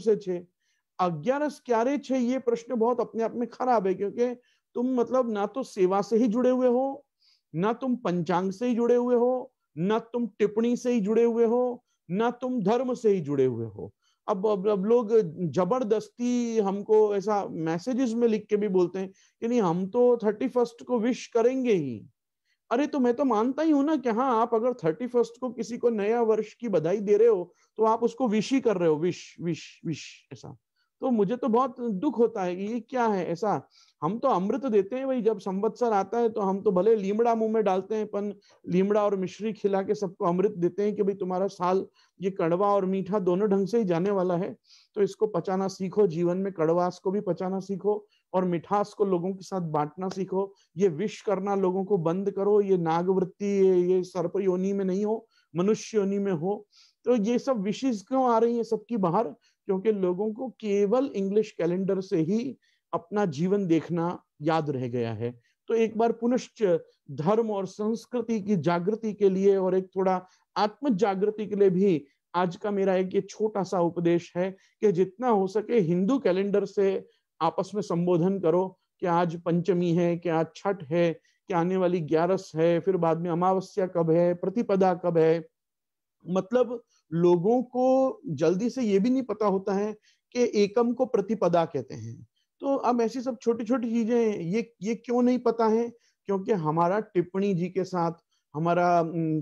से छः अज्ञारस क्यारे छः ये प्रश्न बहुत अपने आप में खराब है क्योंकि तुम मतलब ना तो सेवा से ही जुड़े हुए हो ना तुम पंचांग से ही जुड़े हुए हो ना तुम टिप्पणी से ही जुड़े हुए हो ना तुम धर्म से ही जुड़े हुए हो अब अब, अब लोग जबरदस्ती हमको ऐसा मैसेजेस में लिख के भी बोलते हैं कि नहीं हम तो थर्टी फर्स्ट को विश करेंगे ही अरे तो मैं तो मानता ही हूं ना कि हाँ आप अगर थर्टी फर्स्ट को किसी को नया वर्ष की बधाई दे रहे हो तो आप उसको विश ही कर रहे हो विश विश विश ऐसा तो मुझे तो बहुत दुख होता है ये क्या है ऐसा हम तो अमृत देते हैं भाई जब संवत्सर आता है तो हम तो भले लीमड़ा मुंह में डालते हैं पन लीमड़ा और मिश्री खिला के सबको अमृत देते हैं कि भाई तुम्हारा साल ये कड़वा और मीठा दोनों ढंग से ही जाने वाला है तो इसको पचाना सीखो जीवन में कड़वास को भी पचाना सीखो और मिठास को लोगों के साथ बांटना सीखो ये विश करना लोगों को बंद करो ये नागवृत्ति ये, ये सर्प योनि में नहीं हो मनुष्य योनि में हो तो ये सब विशेष क्यों आ रही है सबकी बाहर क्योंकि लोगों को केवल इंग्लिश कैलेंडर से ही अपना जीवन देखना याद रह गया है तो एक बार पुनश्च धर्म और संस्कृति की जागृति के लिए और एक थोड़ा आत्म जागृति के लिए भी आज का मेरा एक ये छोटा सा उपदेश है कि जितना हो सके हिंदू कैलेंडर से आपस में संबोधन करो कि आज पंचमी है कि आज छठ है कि आने वाली ग्यारस है फिर बाद में अमावस्या कब है प्रतिपदा कब है मतलब लोगों को जल्दी से ये भी नहीं पता होता है कि एकम को प्रतिपदा कहते हैं तो अब ऐसी सब छोटी छोटी चीजें ये ये क्यों नहीं पता है क्योंकि हमारा टिप्पणी जी के साथ हमारा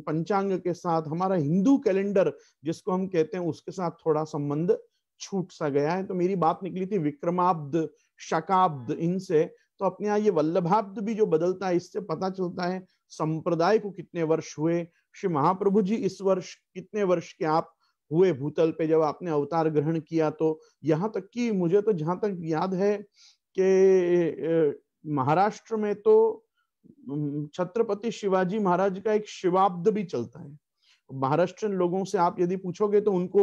पंचांग के साथ हमारा हिंदू कैलेंडर जिसको हम कहते हैं उसके साथ थोड़ा संबंध छूट सा गया है तो मेरी बात निकली थी विक्रमाब्द शकाब्द इनसे तो अपने यहाँ ये वल्लभाब्द भी जो बदलता है इससे पता चलता है संप्रदाय को कितने वर्ष हुए श्री महाप्रभु जी इस वर्ष कितने वर्ष के आप हुए भूतल पे जब आपने अवतार ग्रहण किया तो यहाँ तक कि मुझे तो जहां तक याद है कि महाराष्ट्र में तो छत्रपति शिवाजी महाराज का एक शिवाब्द भी चलता है महाराष्ट्र लोगों से आप यदि पूछोगे तो उनको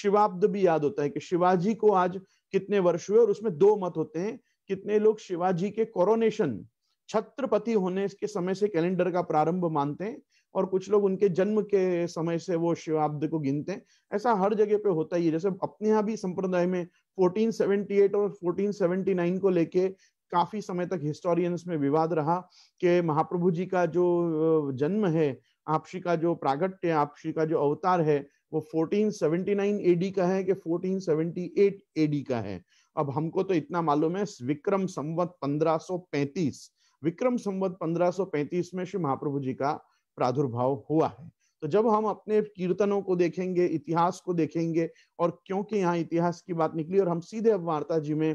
शिवाब्द भी याद होता है कि शिवाजी को आज कितने वर्ष हुए और उसमें दो मत होते हैं कितने लोग शिवाजी के कोरोनेशन छत्रपति होने के समय से कैलेंडर का प्रारंभ मानते हैं और कुछ लोग उनके जन्म के समय से वो शिवाब्द को गिनते हैं ऐसा हर जगह पे होता ही है जैसे अपने यहाँ भी संप्रदाय में 1478 और 1479 को लेके काफी समय तक हिस्टोरियंस में विवाद रहा कि महाप्रभु जी का जो जन्म है आपसी का जो प्रागट्य आपसी का जो अवतार है वो 1479 एडी का है कि 1478 एडी का है अब हमको तो इतना मालूम है विक्रम संवत 1535 विक्रम संवत 1535 में श्री महाप्रभु जी का प्रादुर्भाव हुआ है तो जब हम अपने कीर्तनों को देखेंगे इतिहास को देखेंगे और क्योंकि यहाँ इतिहास की बात निकली और हम सीधे अब वार्ता जी में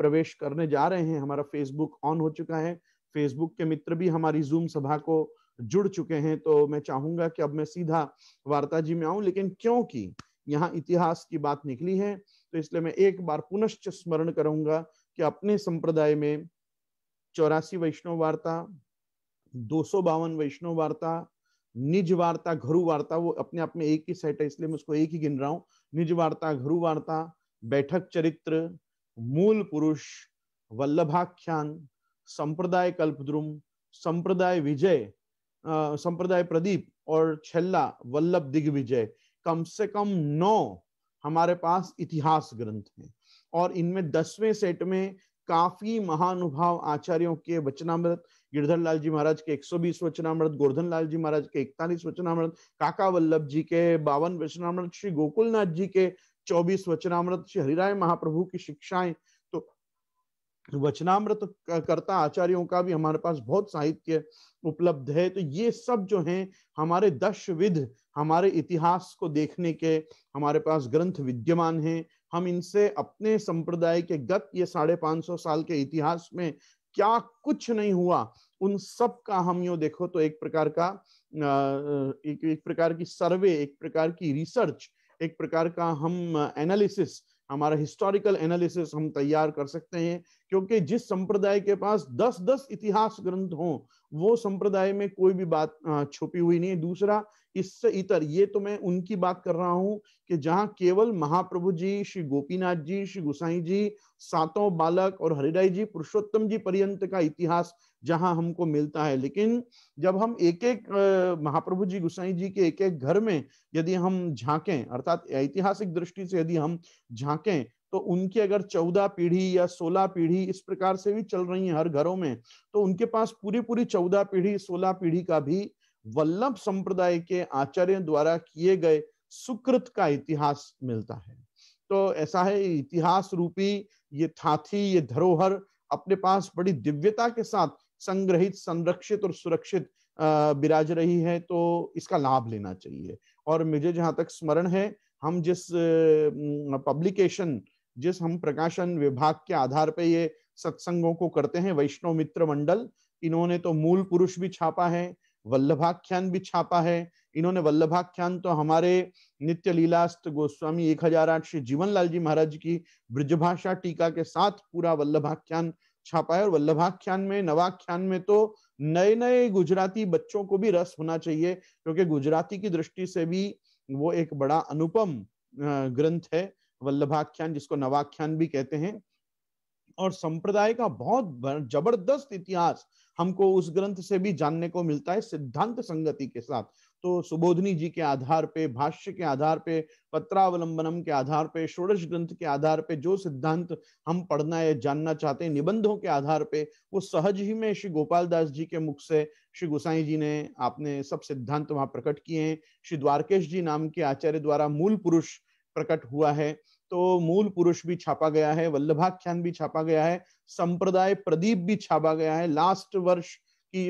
प्रवेश करने जा रहे हैं हमारा फेसबुक ऑन हो चुका है फेसबुक के मित्र भी हमारी जूम सभा को जुड़ चुके हैं तो मैं चाहूंगा कि अब मैं सीधा वार्ता जी में आऊं लेकिन क्योंकि यहाँ इतिहास की बात निकली है तो इसलिए मैं एक बार पुनश्च स्मरण करूंगा कि अपने संप्रदाय में चौरासी वैष्णव वार्ता दो सौ बावन वैष्णव वार्ता निज वार्ता घरु वार्ता वो अपने आप में एक ही सेट है इसलिए मैं उसको एक ही गिन रहा हूँ निज वार्ता घरु वार्ता बैठक चरित्र मूल पुरुष वल्लभाख्यान संप्रदाय कल्पद्रुम संप्रदाय विजय संप्रदाय प्रदीप और छल्ला वल्लभ दिग्विजय कम से कम नौ हमारे पास इतिहास ग्रंथ हैं और इनमें दसवें सेट में काफी महानुभाव आचार्यों के वचनामृत गिरधर लाल जी महाराज के 120 वचनामृत गोर्धन लाल जी महाराज के 41 वचनामृत काका वल्लभ जी के बावन वचनामृत श्री गोकुलनाथ जी के 24 वचनामृत श्री हरिराय महाप्रभु की शिक्षाएं वचनामृत करता आचार्यों का भी हमारे पास बहुत साहित्य उपलब्ध है तो ये सब जो हैं हमारे दशविध हमारे इतिहास को देखने के हमारे पास ग्रंथ विद्यमान हैं हम इनसे अपने संप्रदाय के गत ये साढ़े पांच सौ साल के इतिहास में क्या कुछ नहीं हुआ उन सब का हम यो देखो तो एक प्रकार का एक, एक प्रकार की सर्वे एक प्रकार की रिसर्च एक प्रकार का हम एनालिसिस हमारा हिस्टोरिकल एनालिसिस हम तैयार कर सकते हैं क्योंकि जिस संप्रदाय के पास दस दस इतिहास ग्रंथ हो वो संप्रदाय में कोई भी बात छुपी हुई नहीं है दूसरा इससे इतर ये तो मैं उनकी बात कर रहा हूं कि जहां केवल महाप्रभु जी श्री गोपीनाथ जी श्री गुसाई जी सातों बालक और हरिराय जी पुरुषोत्तम जी पर्यंत का इतिहास जहां हमको मिलता है लेकिन जब हम एक एक महाप्रभु जी गुसाई जी के एक एक घर में यदि हम झांकें अर्थात ऐतिहासिक दृष्टि से यदि हम झांकें तो उनकी अगर चौदह पीढ़ी या सोलह पीढ़ी इस प्रकार से भी चल रही है हर घरों में तो उनके पास पूरी पूरी चौदह पीढ़ी सोलह पीढ़ी का भी वल्लभ संप्रदाय के आचार्य द्वारा किए गए सुकृत का इतिहास मिलता है तो ऐसा है इतिहास रूपी ये थाथी ये धरोहर अपने पास बड़ी दिव्यता के साथ संग्रहित संरक्षित और सुरक्षित विराज रही है तो इसका लाभ लेना चाहिए और मुझे जहां तक स्मरण है हम जिस पब्लिकेशन जिस हम प्रकाशन विभाग के आधार पर ये सत्संगों को करते हैं वैष्णव मित्र मंडल इन्होंने तो मूल पुरुष भी छापा है वल्लभाख्यान भी छापा है इन्होंने वल्लभाख्यान तो हमारे नित्य लीलास्त गोस्वामी एक हजार आठ श्री जीवनलाल जी महाराज की ब्रजभाषा टीका के साथ पूरा वल्लभाख्यान छापा है और वल्लभाख्यान में नवाख्यान में तो नए नए गुजराती बच्चों को भी रस होना चाहिए क्योंकि गुजराती की दृष्टि से भी वो एक बड़ा अनुपम ग्रंथ है वल्लभाख्यान जिसको नवाख्यान भी कहते हैं और संप्रदाय का बहुत जबरदस्त इतिहास हमको उस ग्रंथ से भी जानने को मिलता है सिद्धांत संगति के साथ तो सुबोधनी जी के आधार पे भाष्य के आधार पे पत्रावलंबनम के आधार पे षोडश ग्रंथ के आधार पे जो सिद्धांत हम पढ़ना या जानना चाहते हैं निबंधों के आधार पे वो सहज ही में श्री गोपाल दास जी के मुख से श्री गोसाई जी ने आपने सब सिद्धांत वहां प्रकट किए हैं श्री द्वारकेश जी नाम के आचार्य द्वारा मूल पुरुष प्रकट हुआ है तो मूल पुरुष भी छापा गया है वल्लभाख्यान भी छापा गया है संप्रदाय प्रदीप भी छापा गया है लास्ट वर्ष की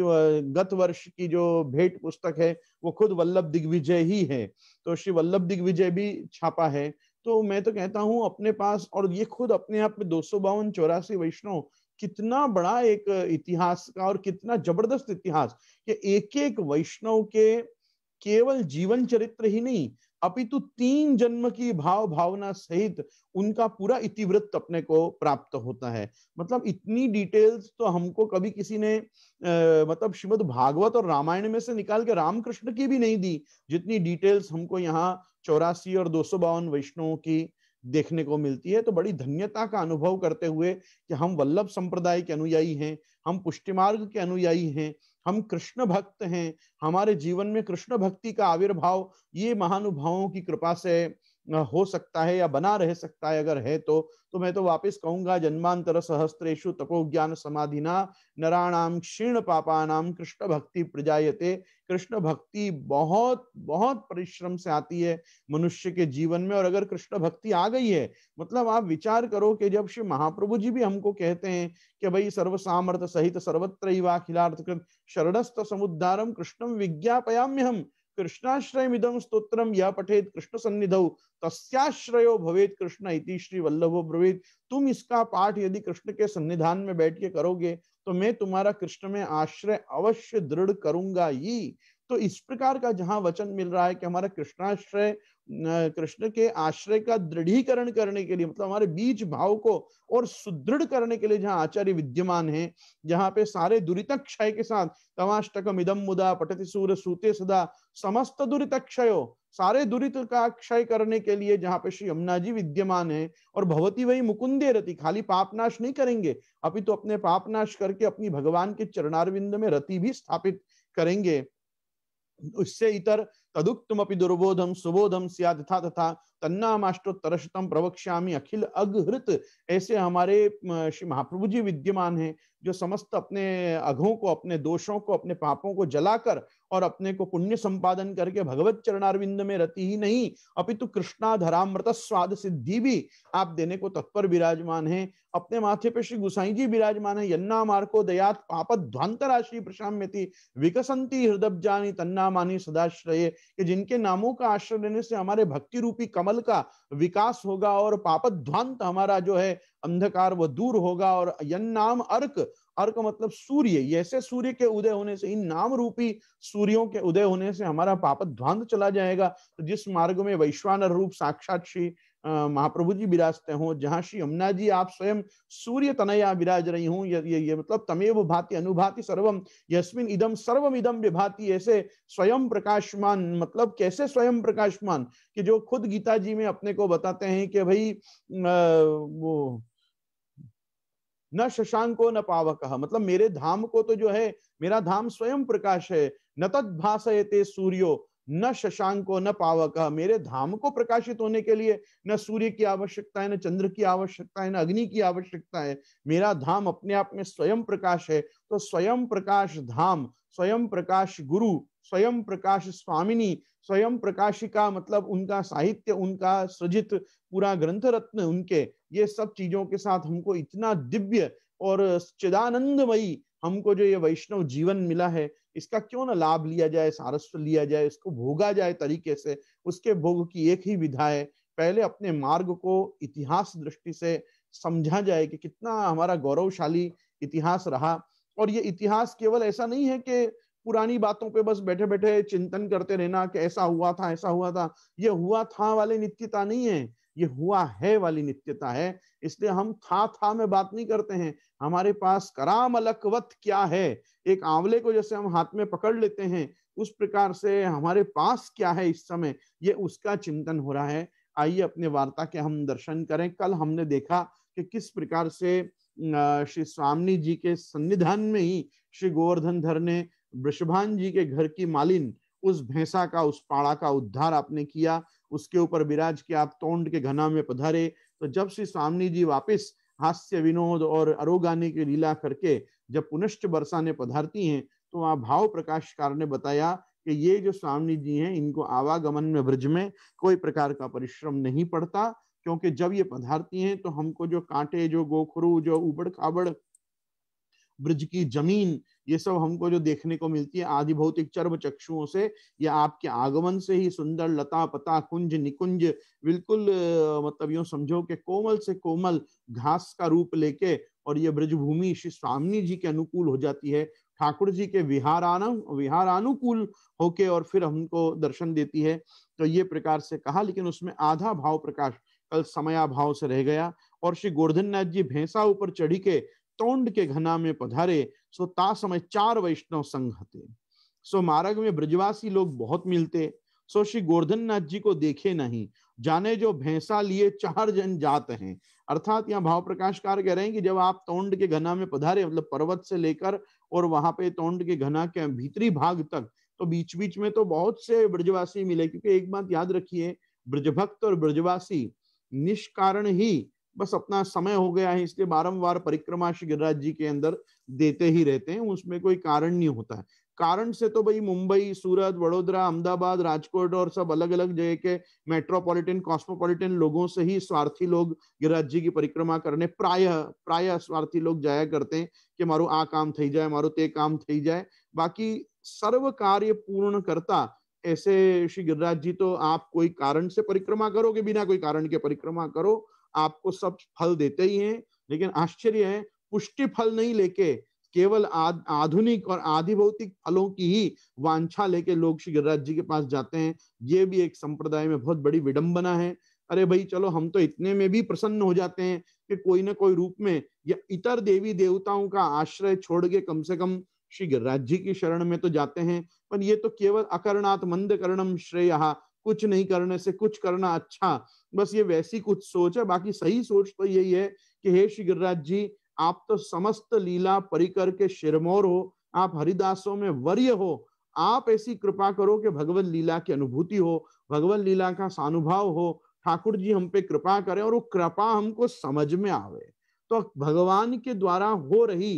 गत वर्ष की जो भेंट पुस्तक है वो खुद वल्लभ दिग्विजय ही है तो श्री वल्लभ दिग्विजय भी छापा है तो मैं तो कहता हूँ अपने पास और ये खुद अपने आप में दो सौ बावन चौरासी वैष्णव कितना बड़ा एक इतिहास का और कितना जबरदस्त इतिहास कि एक एक वैष्णव के केवल जीवन चरित्र ही नहीं अपितु तीन जन्म की भाव भावना सहित उनका पूरा इतिवृत्त अपने को प्राप्त होता है मतलब इतनी डिटेल्स तो हमको कभी किसी ने आ, मतलब श्रीमद भागवत और रामायण में से निकाल के रामकृष्ण की भी नहीं दी जितनी डिटेल्स हमको यहाँ चौरासी और दो सौ बावन वैष्णवों की देखने को मिलती है तो बड़ी धन्यता का अनुभव करते हुए कि हम वल्लभ संप्रदाय के अनुयायी हैं हम पुष्टिमार्ग के अनुयायी हैं हम कृष्ण भक्त हैं हमारे जीवन में कृष्ण भक्ति का आविर्भाव ये महानुभावों की कृपा से हो सकता है या बना रह सकता है अगर है तो तो मैं तो वापस कहूंगा जन्मांतर सहस्त्रेशु तपोज्ञान समाधिना नराणाम क्षीण पापानाम कृष्ण भक्ति प्रजायते कृष्ण भक्ति बहुत बहुत परिश्रम से आती है मनुष्य के जीवन में और अगर कृष्ण भक्ति आ गई है मतलब आप विचार करो कि जब श्री महाप्रभु जी भी हमको कहते हैं कि भाई सर्व सामर्थ सहित सर्वत्र शरणस्थ समुद्धारम कृष्णम विज्ञापयाम्य हम कृष्णाश्रय इदम स्त्रोत्र यह पठेत कृष्ण सन्निधौ तस्याश्रयो भवेत कृष्ण इति श्री वल्लभो ब्रवीत तुम इसका पाठ यदि कृष्ण के सन्निधान में बैठ के करोगे तो मैं तुम्हारा कृष्ण में आश्रय अवश्य दृढ़ करूंगा ही तो इस प्रकार का जहां वचन मिल रहा है कि हमारा कृष्णाश्रय कृष्ण के आश्रय का दृढ़ीकरण करने के लिए मतलब हमारे बीच भाव को और सुदृढ़ करने के लिए जहाँ आचार्य विद्यमान है जहाँ पे सारे दुरीत क्षय के साथ तमाष्टकम इदम मुदा पटति सूर सूते सदा समस्त दुरीत क्षयो सारे दुरित का क्षय करने के लिए जहाँ पे श्री यमुना जी विद्यमान है और भगवती वही मुकुंदे रति खाली पापनाश नहीं करेंगे अभी तो अपने पापनाश करके अपनी भगवान के चरणारविंद में रति भी स्थापित करेंगे उससे इतर तदुक्तम दुर्बोधम सुबोधम सिया तथा तथा तन्ना शतम प्रवक्ष्यामी अखिल अघहृत ऐसे हमारे श्री महाप्रभु जी विद्यमान हैं जो समस्त अपने अघों को अपने दोषों को अपने पापों को जलाकर और अपने को पुण्य संपादन करके भगवत चरणारविंद में रति ही नहीं अपितु कृष्णाधरामृत स्वाद सिद्धि भी आप देने को तत्पर विराजमान है अपने माथे पे श्री गुसाई जी विराजमान है यन्ना मार्को दयात पाप ध्वांतराशि प्रशाम्यति विकसंती हृदय जानी तन्ना मानी सदाश्रय कि जिनके नामों का आश्रय लेने से हमारे भक्ति रूपी कमल का विकास होगा और पापध्वांत हमारा जो है अंधकार वह दूर होगा और यन नाम अर्क अर्क मतलब सूर्य ऐसे सूर्य के उदय होने से इन नाम रूपी सूर्यों के उदय होने से हमारा पापध्वांत चला जाएगा तो जिस मार्ग में वैश्वानर रूप साक्षात श्री महाप्रभु जी विराजते हों जहाँ श्री यमुना जी आप स्वयं सूर्य तनया विराज रही हूँ ये, ये, ये मतलब तमेव भाति अनुभाति सर्वम यस्मिन इदम सर्वम इदम विभाति ऐसे स्वयं प्रकाशमान मतलब कैसे स्वयं प्रकाशमान कि जो खुद गीता जी में अपने को बताते हैं कि भाई आ, वो न शशांको न पावक मतलब मेरे धाम को तो जो है मेरा धाम स्वयं प्रकाश है न तद भाषयते सूर्यो न शशांको न पावक मेरे धाम को प्रकाशित होने के लिए न सूर्य की आवश्यकता है न चंद्र की आवश्यकता है न अग्नि की आवश्यकता है मेरा धाम अपने आप में स्वयं प्रकाश है तो स्वयं प्रकाश धाम स्वयं प्रकाश गुरु स्वयं प्रकाश स्वामिनी स्वयं प्रकाशिका मतलब उनका साहित्य उनका सृजित पूरा ग्रंथ रत्न उनके ये सब चीजों के साथ हमको इतना दिव्य और चिदानंदमयी हमको जो ये वैष्णव जीवन मिला है इसका क्यों ना लाभ लिया जाए सारस्व लिया जाए इसको भोगा जाए तरीके से उसके भोग की एक ही विधा है पहले अपने मार्ग को इतिहास दृष्टि से समझा जाए कि कितना हमारा गौरवशाली इतिहास रहा और ये इतिहास केवल ऐसा नहीं है कि पुरानी बातों पे बस बैठे बैठे चिंतन करते रहना कि ऐसा हुआ था ऐसा हुआ था ये हुआ था वाले नित्यता नहीं है ये हुआ है वाली नित्यता है इसलिए हम था था में बात नहीं करते हैं हमारे पास कराम अलकवत क्या है एक आंवले को जैसे हम हाथ में पकड़ लेते हैं उस प्रकार से हमारे पास क्या है इस समय ये उसका चिंतन हो रहा है आइए अपने वार्ता के हम दर्शन करें कल हमने देखा कि किस प्रकार से श्री स्वामी जी के सन्निधान में ही श्री गोवर्धन धर ने वृषभान जी के घर की मालिन उस भैंसा का उस पाड़ा का उद्धार आपने किया उसके ऊपर विराज के आप तोंड के घना में पधारे तो जब श्री स्वामी जी वापिस हास्य विनोद और अरोगाने की लीला करके जब पुनश्च बरसाने पधारती हैं तो वहां भाव कार ने बताया कि ये जो स्वामी जी हैं इनको आवागमन में ब्रज में कोई प्रकार का परिश्रम नहीं पड़ता क्योंकि जब ये पधारती हैं तो हमको जो कांटे जो गोखरू जो उबड़ खाबड़ ब्रज की जमीन ये सब हमको जो देखने को मिलती है आदि भौतिक चर्म चक्षुओं से या आपके आगमन से ही सुंदर लता पता कुंज निकुंज बिल्कुल मतलब यूँ समझो कि कोमल से कोमल घास का रूप लेके और ये ब्रजभूमि श्री स्वामी जी के अनुकूल हो जाती है ठाकुर जी के विहार विहारानुकूल होके और फिर हमको दर्शन देती है तो ये प्रकार से कहा लेकिन उसमें आधा भाव प्रकाश कल समयाभाव से रह गया और श्री गोवर्धन नाथ जी भैंसा ऊपर चढ़ी के तोंड के घना में पधारे सो ता समय चार वैष्णव संघ हते सो मार्ग में ब्रजवासी लोग बहुत मिलते सो श्री गोवर्धन नाथ जी को देखे नहीं जाने जो भैंसा लिए चार जन जात हैं अर्थात यहाँ भाव प्रकाश कार कह रहे हैं कि जब आप तोंड के घना में पधारे मतलब पर्वत से लेकर और वहां पे तोंड के घना के भीतरी भाग तक तो बीच बीच में तो बहुत से ब्रजवासी मिले क्योंकि एक बात याद रखिए ब्रजभक्त और ब्रजवासी निष्कारण ही बस अपना समय हो गया है इसलिए बारंबार परिक्रमा श्री गिरिराज जी के अंदर देते ही रहते हैं उसमें कोई कारण नहीं होता है कारण से तो भाई मुंबई सूरत वडोदरा अहमदाबाद राजकोट और सब अलग अलग जगह के मेट्रोपॉलिटन कॉस्मोपॉलिटन लोगों से ही स्वार्थी लोग गिरिराज जी की परिक्रमा करने प्राय प्राय स्वार्थी लोग जाया करते हैं कि मारो आ काम थी जाए मारो ते काम थी जाए बाकी सर्व कार्य पूर्ण करता ऐसे श्री गिरिराज जी तो आप कोई कारण से परिक्रमा करोगे बिना कोई कारण के परिक्रमा करो आपको सब फल देते ही हैं लेकिन आश्चर्य है पुष्टि फल नहीं लेके केवल आधुनिक और आधिभौतिक भौतिक फलों की ही वांछा लेके लोग श्री गिरिराज जी के पास जाते हैं ये भी एक संप्रदाय में बहुत बड़ी विडंबना है अरे भाई चलो हम तो इतने में भी प्रसन्न हो जाते हैं कि कोई ना कोई रूप में या इतर देवी देवताओं का आश्रय छोड़ के कम से कम श्री गिरिराज जी की शरण में तो जाते हैं पर ये तो केवल अकरणात मंद करणम श्रेय कुछ नहीं करने से कुछ करना अच्छा बस ये वैसी कुछ सोच है बाकी सही सोच तो यही है कि हे श्री गिरिराज जी आप तो समस्त लीला परिकर के शिरमोर हो आप हरिदासों में वर्य हो आप ऐसी कृपा करो कि भगवत लीला की अनुभूति हो भगवत लीला का सानुभाव हो ठाकुर जी हम पे कृपा करें और वो कृपा हमको समझ में आवे तो भगवान के द्वारा हो रही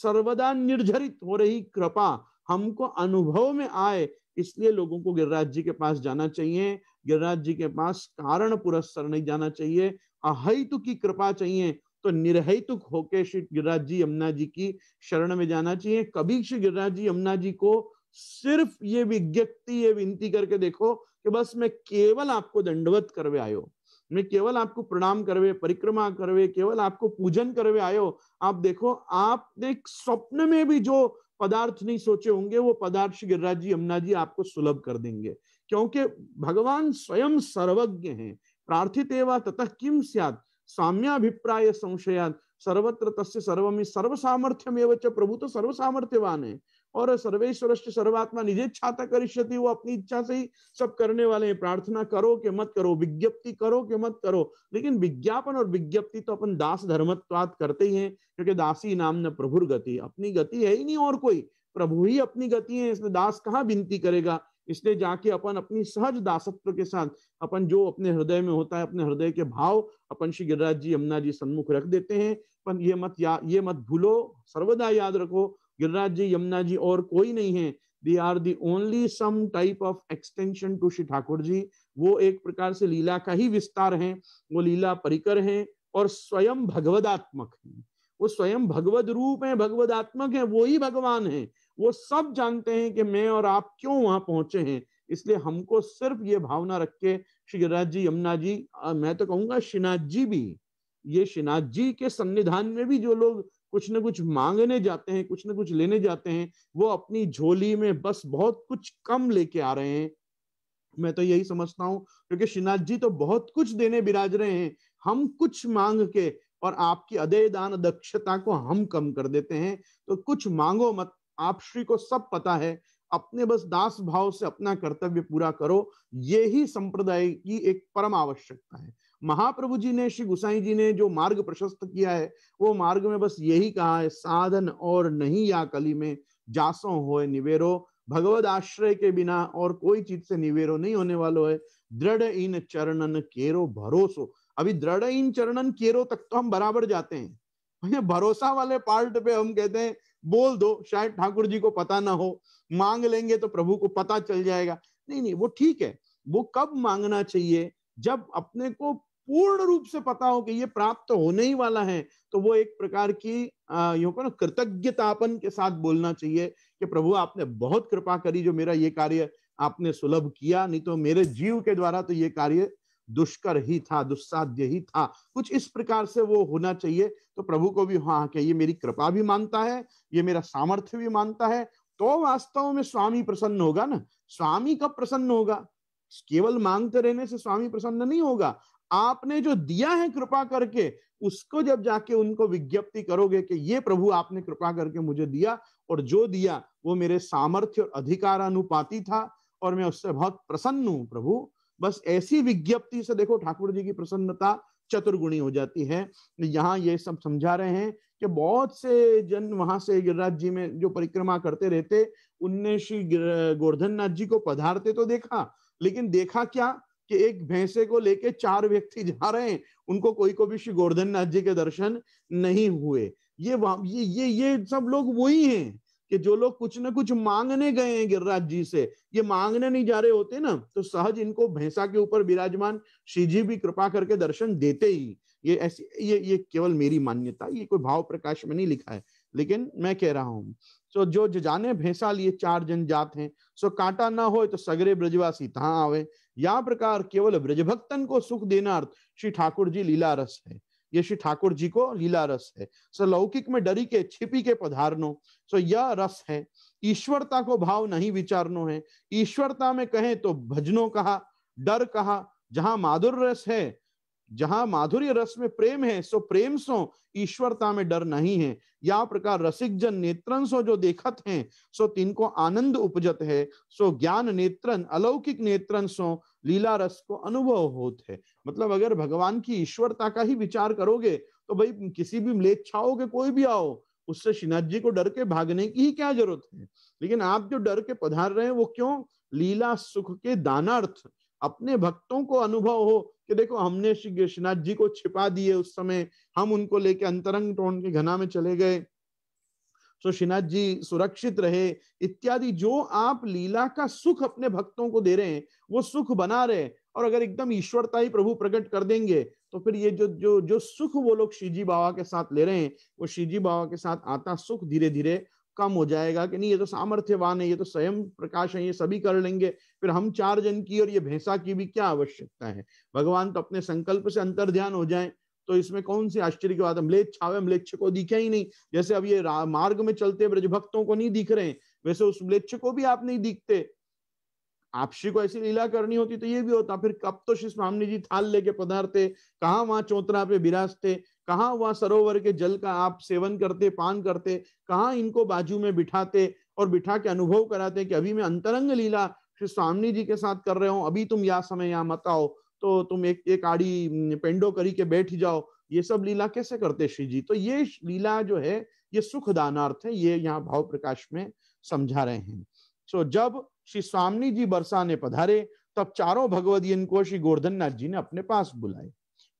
सर्वदा निर्झरित हो रही कृपा हमको अनुभव में आए इसलिए लोगों को गिरिराज जी के पास जाना चाहिए गिरिराज जी के पास कारण पुरस्कार नहीं जाना चाहिए अहितु की कृपा चाहिए तो निर्हितुक होके श्री गिरिराज जी यमुना जी की शरण में जाना चाहिए कभी श्री गिरिराज जी यमुना जी को सिर्फ ये विज्ञप्ति ये विनती करके देखो कि बस मैं केवल आपको दंडवत करवे आयो मैं केवल आपको प्रणाम करवे परिक्रमा करवे केवल आपको पूजन करवे आयो आप देखो आपने स्वप्न में भी जो पदार्थ नहीं सोचे होंगे वो पदार्थ गिरिराज जी यमुना जी आपको सुलभ कर देंगे क्योंकि भगवान स्वयं सर्वज्ञ हैं प्रार्थित एवं ततः किम सियात साम्याभिप्राय संशयात सर्वत्र तस्य सर्वमी सर्व सामर्थ्यमेव प्रभु तो सर्व सामर्थ्यवान है और सर्वेश्वर सर्वात्मा निजेच्छाता करिष्यति वो अपनी इच्छा से ही सब करने वाले हैं प्रार्थना करो के मत करो विज्ञप्ति करो के मत करो लेकिन विज्ञापन और विज्ञप्ति तो अपन दास धर्मत्वाद करते ही हैं क्योंकि दासी नाम न प्रभुर गति अपनी गति है ही नहीं और कोई प्रभु ही अपनी गति है इसमें दास कहाँ विनती करेगा इसलिए जाके अपन अपनी सहज दासत्व के साथ अपन जो अपने हृदय में होता है अपने हृदय के भाव अपन श्री गिरिराज जी यमुना जी सन्मुख रख देते हैं पर ये मत या ये मत भूलो सर्वदा याद रखो गिरिराज जी यमुना जी और कोई नहीं है they are the only some type of extension to Shri Thakur ji वो एक प्रकार से लीला का ही विस्तार है वो लीला परिकर है और स्वयं भगवदात्मक है वो स्वयं भगवद रूप है भगवदात्मक है वो ही भगवान है वो सब जानते हैं कि मैं और आप क्यों वहां पहुंचे हैं इसलिए हमको सिर्फ ये भावना रख के श्री गिरिराज जी यमुना जी मैं तो कहूंगा श्रीनाथ जी भी ये श्रीनाथ जी के संविधान में भी जो लोग कुछ ना कुछ मांगने जाते हैं कुछ ना कुछ लेने जाते हैं वो अपनी झोली में बस बहुत कुछ कम लेके आ रहे हैं मैं तो यही समझता हूँ क्योंकि श्रीनाथ जी तो बहुत कुछ देने बिराज रहे हैं हम कुछ मांग के और आपकी अदय दान दक्षता को हम कम कर देते हैं तो कुछ मांगो मत आप श्री को सब पता है अपने बस दास भाव से अपना कर्तव्य पूरा करो ये ही संप्रदाय की एक परम आवश्यकता है महाप्रभु जी ने श्री गुसाई जी ने जो मार्ग प्रशस्त किया है वो मार्ग में बस यही कहा है साधन और नहीं या कली में जासो हो निवेरो भगवत आश्रय के बिना और कोई चीज से निवेरो नहीं होने वालो है दृढ़ इन चरणन केरो भरोसो अभी दृढ़ इन चरणन केरो तक तो हम बराबर जाते हैं भरोसा वाले पार्ट पे हम कहते हैं बोल दो शायद ठाकुर जी को पता ना हो मांग लेंगे तो प्रभु को पता चल जाएगा नहीं नहीं वो ठीक है वो कब मांगना चाहिए जब अपने को पूर्ण रूप से पता हो कि ये प्राप्त होने ही वाला है तो वो एक प्रकार की अः ना कृतज्ञतापन के साथ बोलना चाहिए कि प्रभु आपने बहुत कृपा करी जो मेरा ये कार्य आपने सुलभ किया नहीं तो मेरे जीव के द्वारा तो ये कार्य दुष्कर ही था दुस्साध्य ही था कुछ इस प्रकार से वो होना चाहिए तो प्रभु को भी हाँ कि ये मेरी कृपा भी मानता है ये मेरा सामर्थ्य भी मानता है तो वास्तव में स्वामी प्रसन्न होगा ना स्वामी कब प्रसन्न होगा केवल मांगते रहने से स्वामी प्रसन्न नहीं होगा आपने जो दिया है कृपा करके उसको जब जाके उनको विज्ञप्ति करोगे कि ये प्रभु आपने कृपा करके मुझे दिया और जो दिया वो मेरे सामर्थ्य और अधिकार अनुपाती था और मैं उससे बहुत प्रसन्न हूं प्रभु बस ऐसी विज्ञप्ति से देखो ठाकुर जी की प्रसन्नता चतुर्गुणी हो जाती है यहाँ ये सब समझा रहे हैं कि बहुत से जन वहां से गिरिराज जी में जो परिक्रमा करते रहते उनने श्री गोवर्धन नाथ जी को पधारते तो देखा लेकिन देखा क्या कि एक भैंसे को लेके चार व्यक्ति जा रहे हैं उनको कोई को भी श्री गोवर्धन नाथ जी के दर्शन नहीं हुए ये ये ये ये सब लोग वही हैं कि जो लोग कुछ ना कुछ मांगने गए हैं गिरिराज जी से ये मांगने नहीं जा रहे होते ना तो सहज इनको भैंसा के ऊपर विराजमान श्री जी भी कृपा करके दर्शन देते ही ये ऐसी ये ये केवल मेरी मान्यता ये कोई भाव प्रकाश में नहीं लिखा है लेकिन मैं कह रहा हूं सो जो जाने भैंसा लिए चार जन जात हैं सो कांटा ना हो तो सगरे ब्रजवासी था आवे या प्रकार केवल ब्रजभक्तन को सुख देना अर्थ श्री ठाकुर जी लीला रस है ये श्री ठाकुर जी को लीला रस है सो लौकिक में डरी के छिपी के पधारनो सो यह रस है ईश्वरता को भाव नहीं विचारनो है ईश्वरता में कहें तो भजनो कहा डर कहा जहां माधुर रस है जहां माधुर्य रस में प्रेम है सो प्रेम सो ईश्वरता में डर नहीं है या प्रकार रसिक जन नेत्रन सो जो देखत हैं सो तिनको आनंद उपजत है सो ज्ञान नेत्रन अलौकिक नेत्रन सो लीला रस को अनुभव होत है मतलब अगर भगवान की ईश्वरता का ही विचार करोगे तो भाई किसी भी लेख के कोई भी आओ उससे श्रीनाथ जी को डर के भागने की ही क्या जरूरत है लेकिन आप जो डर के पधार रहे हैं वो क्यों लीला सुख के दानार्थ अपने भक्तों को अनुभव हो कि देखो हमने श्री गृष्णनाथ जी को छिपा दिए उस समय हम उनको लेके अंतरंग टोन के घना में चले गए तो श्रीनाथ जी सुरक्षित रहे इत्यादि जो आप लीला का सुख अपने भक्तों को दे रहे हैं वो सुख बना रहे और अगर एकदम ईश्वरता ही प्रभु प्रकट कर देंगे तो फिर ये जो जो जो सुख वो लोग श्रीजी बाबा के साथ ले रहे हैं वो श्रीजी बाबा के साथ आता सुख धीरे धीरे कम हो जाएगा कि नहीं ये तो सामर्थ्यवान है ये तो स्वयं प्रकाश है ये सभी कर लेंगे फिर हम चार जन की और ये भैंसा की भी क्या आवश्यकता है भगवान तो अपने संकल्प से अंतर ध्यान हो जाए तो इसमें कौन सी आश्चर्य की बात हमले छावे अम्लेच्छ को दिखे ही नहीं जैसे अब ये मार्ग में चलते ब्रज भक्तों को नहीं दिख रहे वैसे उस मलेच्छ को भी आप नहीं दिखते आपसी को ऐसी लीला करनी होती तो ये भी होता फिर कब तो श्री स्वामी जी थाल लेके पधारते कहा वहां चौतरा पे बिराजते कहाँ वह सरोवर के जल का आप सेवन करते पान करते कहाँ इनको बाजू में बिठाते और बिठा के अनुभव कराते कि अभी मैं अंतरंग लीला श्री स्वामी जी के साथ कर रहे हो अभी तुम या समय यहाँ मत आओ तो तुम एक एक आड़ी पेंडो करी के बैठ जाओ ये सब लीला कैसे करते श्री जी तो ये लीला जो है ये सुख दानार्थ है ये यहाँ भाव प्रकाश में समझा रहे हैं सो जब श्री स्वामी जी बरसाने पधारे तब चारों भगवदीन को श्री गोवर्धन नाथ जी ने अपने पास बुलाए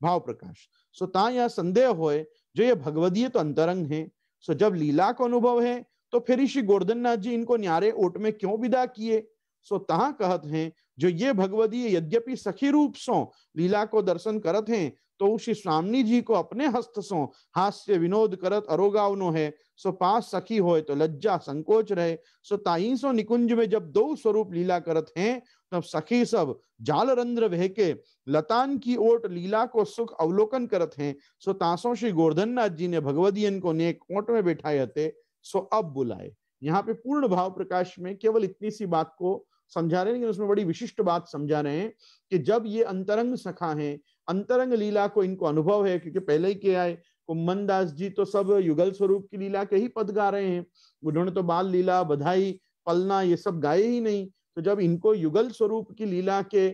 भाव प्रकाश सो ता यह संदेह होए जो ये भगवदीय तो अंतरंग है सो जब लीला को अनुभव है तो फिर श्री गोर्धन नाथ जी इनको न्यारे ओट में क्यों विदा किए सो तहा कहत हैं जो ये भगवदीय यद्यपि सखी रूप सो लीला को दर्शन करत हैं तो श्री स्वामी जी को अपने हस्त सो हास्य विनोद करत अरोगावनो है सो पास सखी होए तो लज्जा संकोच रहे सो ताई सो निकुंज में जब दो स्वरूप लीला करत हैं तब सखी सब जाल रंध्र के लतान की ओट लीला को सुख अवलोकन करत हैं सो तासो श्री गोर्धन नाथ जी ने भगवदियन को नेक ओट में बैठाए थे सो अब बुलाए यहाँ पे पूर्ण भाव प्रकाश में केवल इतनी सी बात को समझा रहे हैं लेकिन उसमें बड़ी विशिष्ट बात समझा रहे हैं कि जब ये अंतरंग सखा हैं अंतरंग लीला को इनको अनुभव है क्योंकि पहले ही के आए कुम्भन दास जी तो सब युगल स्वरूप की लीला के ही पद गा रहे हैं उन्होंने तो बाल लीला बधाई पलना ये सब गाए ही नहीं तो जब इनको युगल स्वरूप की लीला के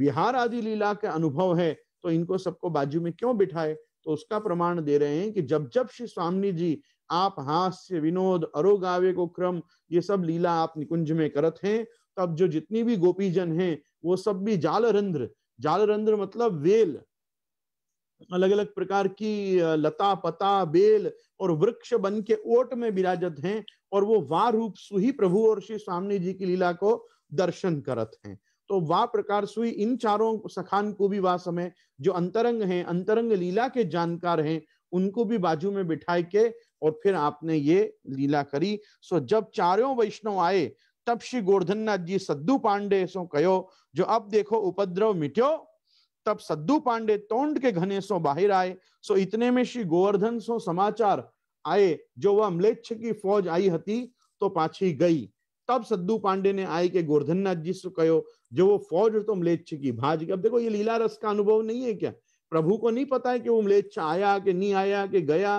विहार आदि लीला के अनुभव है तो इनको सबको बाजू में क्यों बिठाए तो उसका प्रमाण दे रहे हैं कि जब जब श्री स्वामी जी आप हास्य विनोद अरोगावे को क्रम ये सब लीला आप निकुंज में करत हैं तब जो जितनी भी गोपीजन हैं वो सब भी जालरंध्र जालरंध्र मतलब वेल अलग अलग प्रकार की लता पता बेल और वृक्ष बन के ओट में विराजत हैं और वो वा रूप सुही प्रभु और श्री स्वामी जी की लीला को दर्शन करत हैं तो वा प्रकार सुई इन चारों सखान को भी वा समय जो अंतरंग हैं अंतरंग लीला के जानकार हैं उनको भी बाजू में बिठाई के और फिर आपने ये लीला करी सो जब चारों वैष्णव आए तब श्री नाथ जी सद्दू पांडे सो कहो जो अब देखो उपद्रव मिट्यो तब सद्दू पांडे तोंड के घने सो बाहर आए सो इतने में श्री गोवर्धन सो समाचार आए जो वह अम्लेच्छ की फौज आई हती तो पाछी गई तब सद्दू पांडे ने आए के नाथ जी से कहो जो वो फौज तो अम्लेच्छ की भाज गई अब देखो ये लीला रस का अनुभव नहीं है क्या प्रभु को नहीं पता है कि वो मलेच्छ आया कि नहीं आया कि गया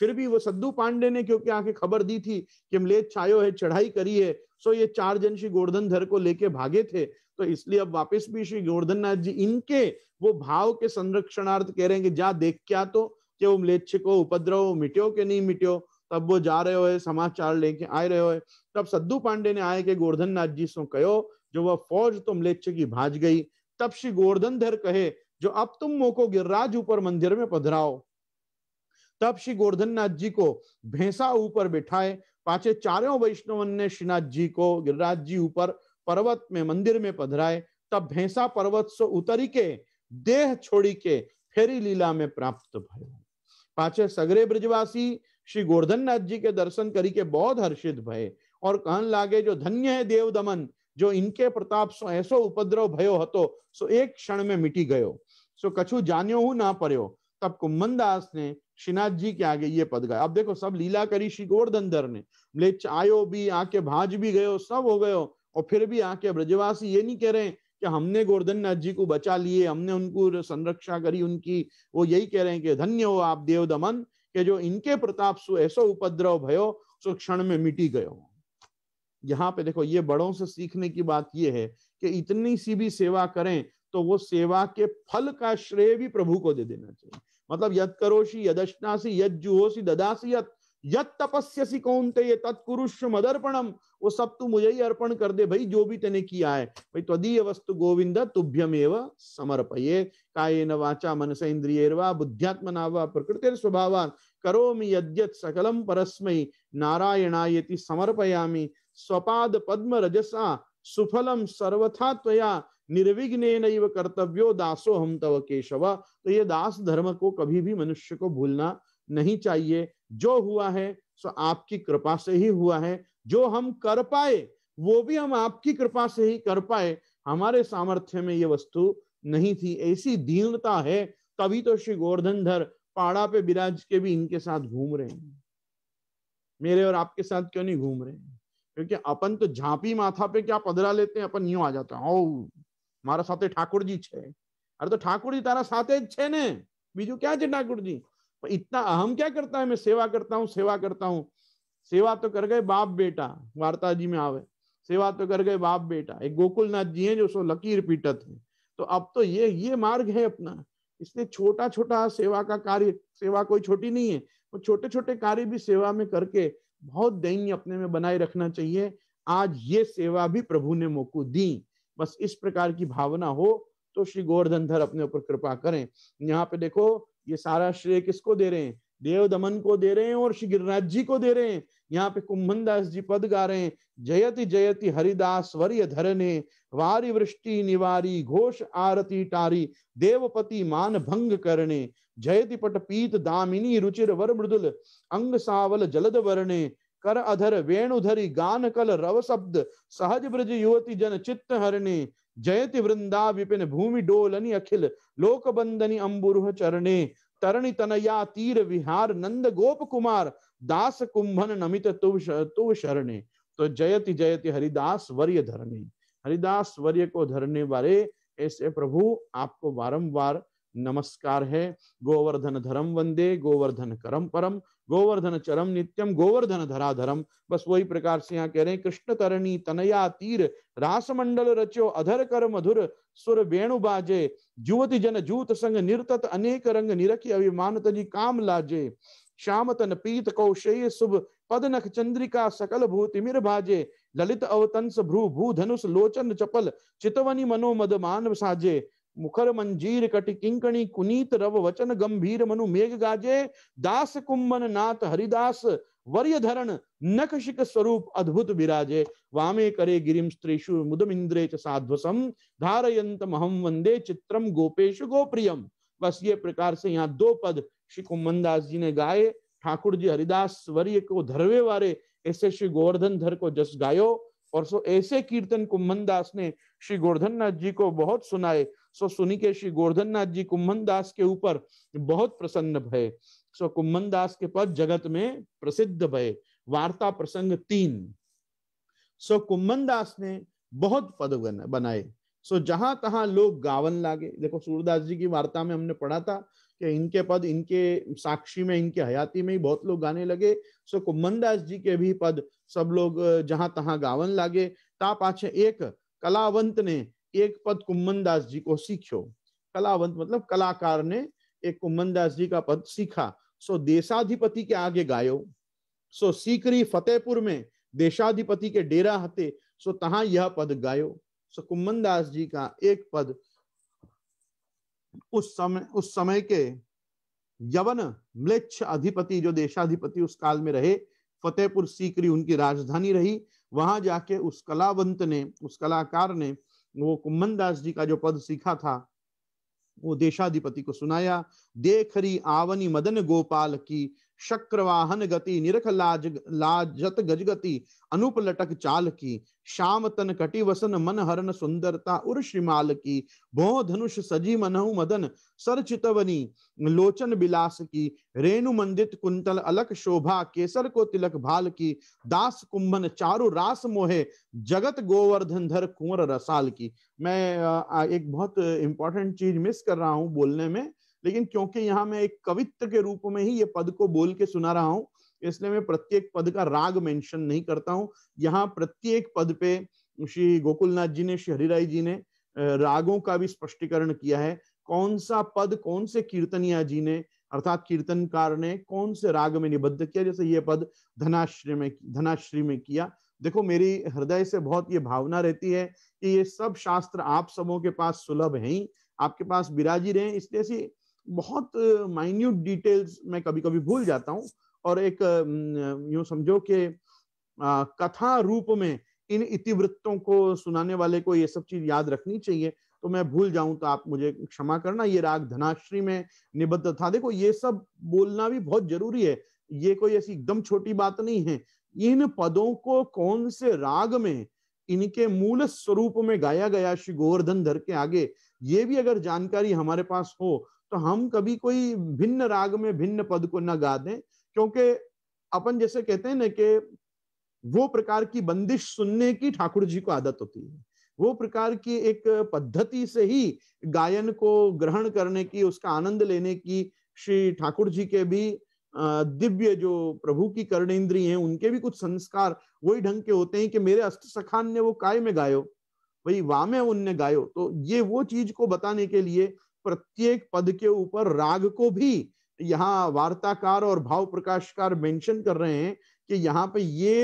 फिर भी वो सद्दू पांडे ने क्योंकि आके खबर दी थी कि मलेच्छ आयो है चढ़ाई करी है सो ये चार जन श्री गोवर्धन को लेके भागे थे तो इसलिए अब वापस भी श्री गोवर्धन नाथ जी इनके वो भाव के संरक्षणार्थ कह रहे हैं कि जा देख क्या तो कि वो मलेच्छ को उपद्रव मिट्यो कि नहीं मिट्यो तब वो जा रहे हो समाचार लेके आए रहे हो तब सद्दू पांडे ने आए के गोवर्धन नाथ जी सो कहो जो वह फौज तो मलेच्छ की भाज गई तब श्री गोवर्धन धर कहे जो अब तुम मोको गिरराज ऊपर मंदिर में पधराओ तब श्री गोवर्धन नाथ जी को भैंसा ऊपर बिठाए पाचे चारों वैष्णव ने श्रीनाथ जी को गिरिराज जी ऊपर पर्वत में मंदिर में पधराए तब भैंसा पर्वत से उतरी के देह छोड़ी के फेरी लीला में प्राप्त भयो पाचे सगरे ब्रजवासी श्री गोवर्धन नाथ जी के दर्शन करी के बहुत हर्षित भय और कहन लागे जो धन्य है देव दमन जो इनके प्रताप सो ऐसो उपद्रव भयो हतो सो एक क्षण में मिटी गयो सो कछु जान्यो हूं ना पर्यो तब कुंभनदास ने श्रीनाथ जी के आगे ये पद गाया अब देखो सब लीला करी श्री धर ने ले आयो भी आके भाज भी गयो सब हो गयो और फिर भी आके ब्रजवासी ये नहीं कह रहे कि हमने गोवर्धन नाथ जी को बचा लिए हमने उनको संरक्षा करी उनकी वो यही कह रहे हैं कि धन्य हो आप देव दमन के जो इनके प्रताप सु ऐसो उपद्रव भयो सो क्षण में मिटी गयो यहाँ पे देखो ये बड़ों से सीखने की बात ये है कि इतनी सी भी सेवा करें तो वो सेवा के फल का श्रेय भी प्रभु को दे देना चाहिए मतलब यद करोशी यदश्नासी यद जुहोसी ददासी यत यद तपस्यसी कौनते ये तत्कुरुष मदर्पणम वो सब तू मुझे ही अर्पण कर दे भाई जो भी तेने किया है भाई त्वदीय वस्तु गोविंद तुभ्यम तुभ्यमेव समर्पये कायेन वाचा मनस इंद्रियर्वा बुद्ध्यात्मना वा प्रकृतिर स्वभाव करोमि यद्यत सकलम परस्मै नारायणायति समर्पयामि स्वपाद पद्म रजसा सुफलम सर्वथा त्वया निर्विघ्न कर्तव्यो दासो हम तव केशव तो ये दास धर्म को कभी भी मनुष्य को भूलना नहीं चाहिए जो हुआ है सो आपकी कृपा से ही हुआ है जो हम कर पाए वो भी हम आपकी कृपा से ही कर पाए हमारे सामर्थ्य में ये वस्तु नहीं थी ऐसी दीनता है तभी तो श्री धर पाड़ा पे बिराज के भी इनके साथ घूम रहे हैं मेरे और आपके साथ क्यों नहीं घूम रहे हैं क्योंकि अपन तो झांपी माथा पे क्या पधरा लेते हैं अपन यूं आ जाते हैं साथ ठाकुर जी छे अरे तो ठाकुर जी तारा साथ છે ને બીજું ક્યાં ठाकुर जी इतना अहम क्या करता है मैं सेवा करता हूँ सेवा करता हूँ सेवा तो कर गए बाप बेटा वार्ता जी में आवे सेवा तो कर गए बाप बेटा एक गोकुलनाथ जी हैं जो सो लकीर पीटा थे तो अब तो ये ये मार्ग है अपना इसलिए छोटा छोटा सेवा का कार्य सेवा कोई छोटी नहीं है वो छोटे छोटे कार्य भी सेवा में करके बहुत दैन्य अपने में बनाए रखना चाहिए आज ये सेवा भी प्रभु ने मोको दी बस इस प्रकार की भावना हो तो श्री गोवर्धनधर अपने ऊपर कृपा करें यहाँ पे देखो ये सारा श्रेय किसको दे रहे हैं देव दमन को दे रहे हैं और श्री गिरिराज जी को दे रहे हैं यहाँ पे कुंभन दास जी पद गा रहे हैं जयति जयति हरिदास वर्य धरने वारी वृष्टि निवारी घोष आरती टारी देवपति मान भंग करने जयति पट पीत दामिनी रुचिर वर मृदुल अंग सावल जलद वरणे कर अधर वेणुधरी गान कल रव शब्द सहज ब्रज युवती जन चित्त हरणे जयति वृंदा विपिन भूमि डोलनी अखिल लोक बंदनी अम्बुरुह चरणे तरणी तनया तीर विहार नंद गोप कुमार दास कुंभन नमित तुव तुव शरणे तो जयति जयति हरिदास वर्य धरणे हरिदास वर्य को धरने वाले ऐसे प्रभु आपको बारंबार नमस्कार है गोवर्धन धर्म वंदे गोवर्धन करम परम गोवर्धन चरम नित्यम गोवर्धन धराधरम बस वही प्रकार से यहाँ कह रहे हैं कृष्ण तरणी तनया तीर रास मंडल रचो अधर कर मधुर सुर वेणु बाजे जुवति जन जूत संग निरत अनेक रंग निरखी अभिमान तजी काम लाजे श्याम तन पीत कौशेय शुभ पद नख चंद्रिका सकल भूतिमिर भाजे ललित अवतंस भ्रू भू धनुष लोचन चपल चितवनी मनो मद मानव साजे मुखर मंजीर कटि किंकणी कुनीत रव वचन गंभीर मनु मेघ गाजे दास कुंभन नाथ हरिदास वर्य धरण नखशिक स्वरूप अद्भुत विराजे वामे करे गिरिम स्त्रीशु मुदम इंद्रे च साध्वसम धारयंत महम वंदे चित्रम गोपेश गोप्रियम बस ये प्रकार से यहाँ दो पद श्री दास जी ने गाए ठाकुर जी हरिदास वर्य को धरवे वारे ऐसे श्री गोवर्धन धर को जस गायो और सो ऐसे कीर्तन कुम्भन दास ने श्री गोवर्धन नाथ जी को बहुत सुनाए सो श्री गोवर्धन नाथ जी कुंभन दास के ऊपर बहुत प्रसन्न भय सो कुंभन दास के पद जगत में प्रसिद्ध भय वार्ता प्रसंग तीन सो कुंभन दास ने बहुत पद बनाए सो जहां तहां लोग गावन लागे देखो सूरदास जी की वार्ता में हमने पढ़ा था कि इनके पद इनके साक्षी में इनके हयाती में ही बहुत लोग गाने लगे सो दास जी के भी पद सब लोग जहां तहां गावन लागे ता पाछे एक कलावंत ने एक पद कुम्मन दास जी को सीखो कलावंत मतलब कलाकार ने एक कुम्मन दास जी का पद सीखा सो देशाधिपति के आगे गायो सो सीकरी फतेहपुर में देशाधिपति के डेरा हते सो तहा यह पद गायो सो कुम्मन दास जी का एक पद उस समय उस समय के यवन मृक्ष अधिपति जो देशाधिपति उस काल में रहे फतेहपुर सीकरी उनकी राजधानी रही वहां जाके उस कलावंत ने उस कलाकार ने वो कुमन दास जी का जो पद सीखा था वो देशाधिपति को सुनाया देखरी आवनी मदन गोपाल की शक्रवाहन गति निरख लाज लाजत गजगति अनुप लटक चाल की श्याम तन कटि वसन मन हरन सुंदरता उर श्रीमाल की भो धनुष सजी मनहु मदन सर चितवनी लोचन बिलास की रेणु मंदित कुंतल अलक शोभा केसर को तिलक भाल की दास कुंभन चारु रास मोहे जगत गोवर्धन धर कुंवर रसाल की मैं एक बहुत इंपॉर्टेंट चीज मिस कर रहा हूं बोलने में लेकिन क्योंकि यहाँ मैं एक कवित्व के रूप में ही ये पद को बोल के सुना रहा हूँ इसलिए मैं प्रत्येक पद का राग मेंशन नहीं करता हूँ यहाँ प्रत्येक पद पे श्री गोकुलनाथ जी ने श्री हरिराय जी ने रागों का भी स्पष्टीकरण किया है कौन सा पद कौन से कीर्तनिया जी ने अर्थात कीर्तनकार ने कौन से राग में निबद्ध किया जैसे ये पद धनाश्री में धनाश्री में किया देखो मेरी हृदय से बहुत ये भावना रहती है कि ये सब शास्त्र आप सबों के पास सुलभ हैं आपके पास विराजी रहे इसलिए बहुत माइन्यूट डिटेल्स मैं कभी कभी भूल जाता हूँ और एक यूं समझो कि कथा रूप में इन इतिवृत्तों को सुनाने वाले को ये सब चीज याद रखनी चाहिए तो मैं भूल जाऊं तो आप मुझे क्षमा करना ये राग धनाश्री में निबद्ध था देखो ये सब बोलना भी बहुत जरूरी है ये कोई ऐसी एकदम छोटी बात नहीं है इन पदों को कौन से राग में इनके मूल स्वरूप में गाया गया श्री गोवर्धन धर के आगे ये भी अगर जानकारी हमारे पास हो तो हम कभी कोई भिन्न राग में भिन्न पद को न गा दें क्योंकि अपन जैसे कहते हैं ना कि वो प्रकार की बंदिश सुनने की ठाकुर जी को आदत होती है वो प्रकार की एक पद्धति से ही गायन को ग्रहण करने की उसका आनंद लेने की श्री ठाकुर जी के भी दिव्य जो प्रभु की कर्ण इंद्री है उनके भी कुछ संस्कार वही ढंग के होते हैं कि मेरे अष्ट सखान ने वो काय में गायो वही वामे उनने गायो तो ये वो चीज को बताने के लिए प्रत्येक पद के ऊपर राग को भी यहाँ वार्ताकार और भाव प्रकाशकार मेंशन कर रहे हैं कि यहाँ पे ये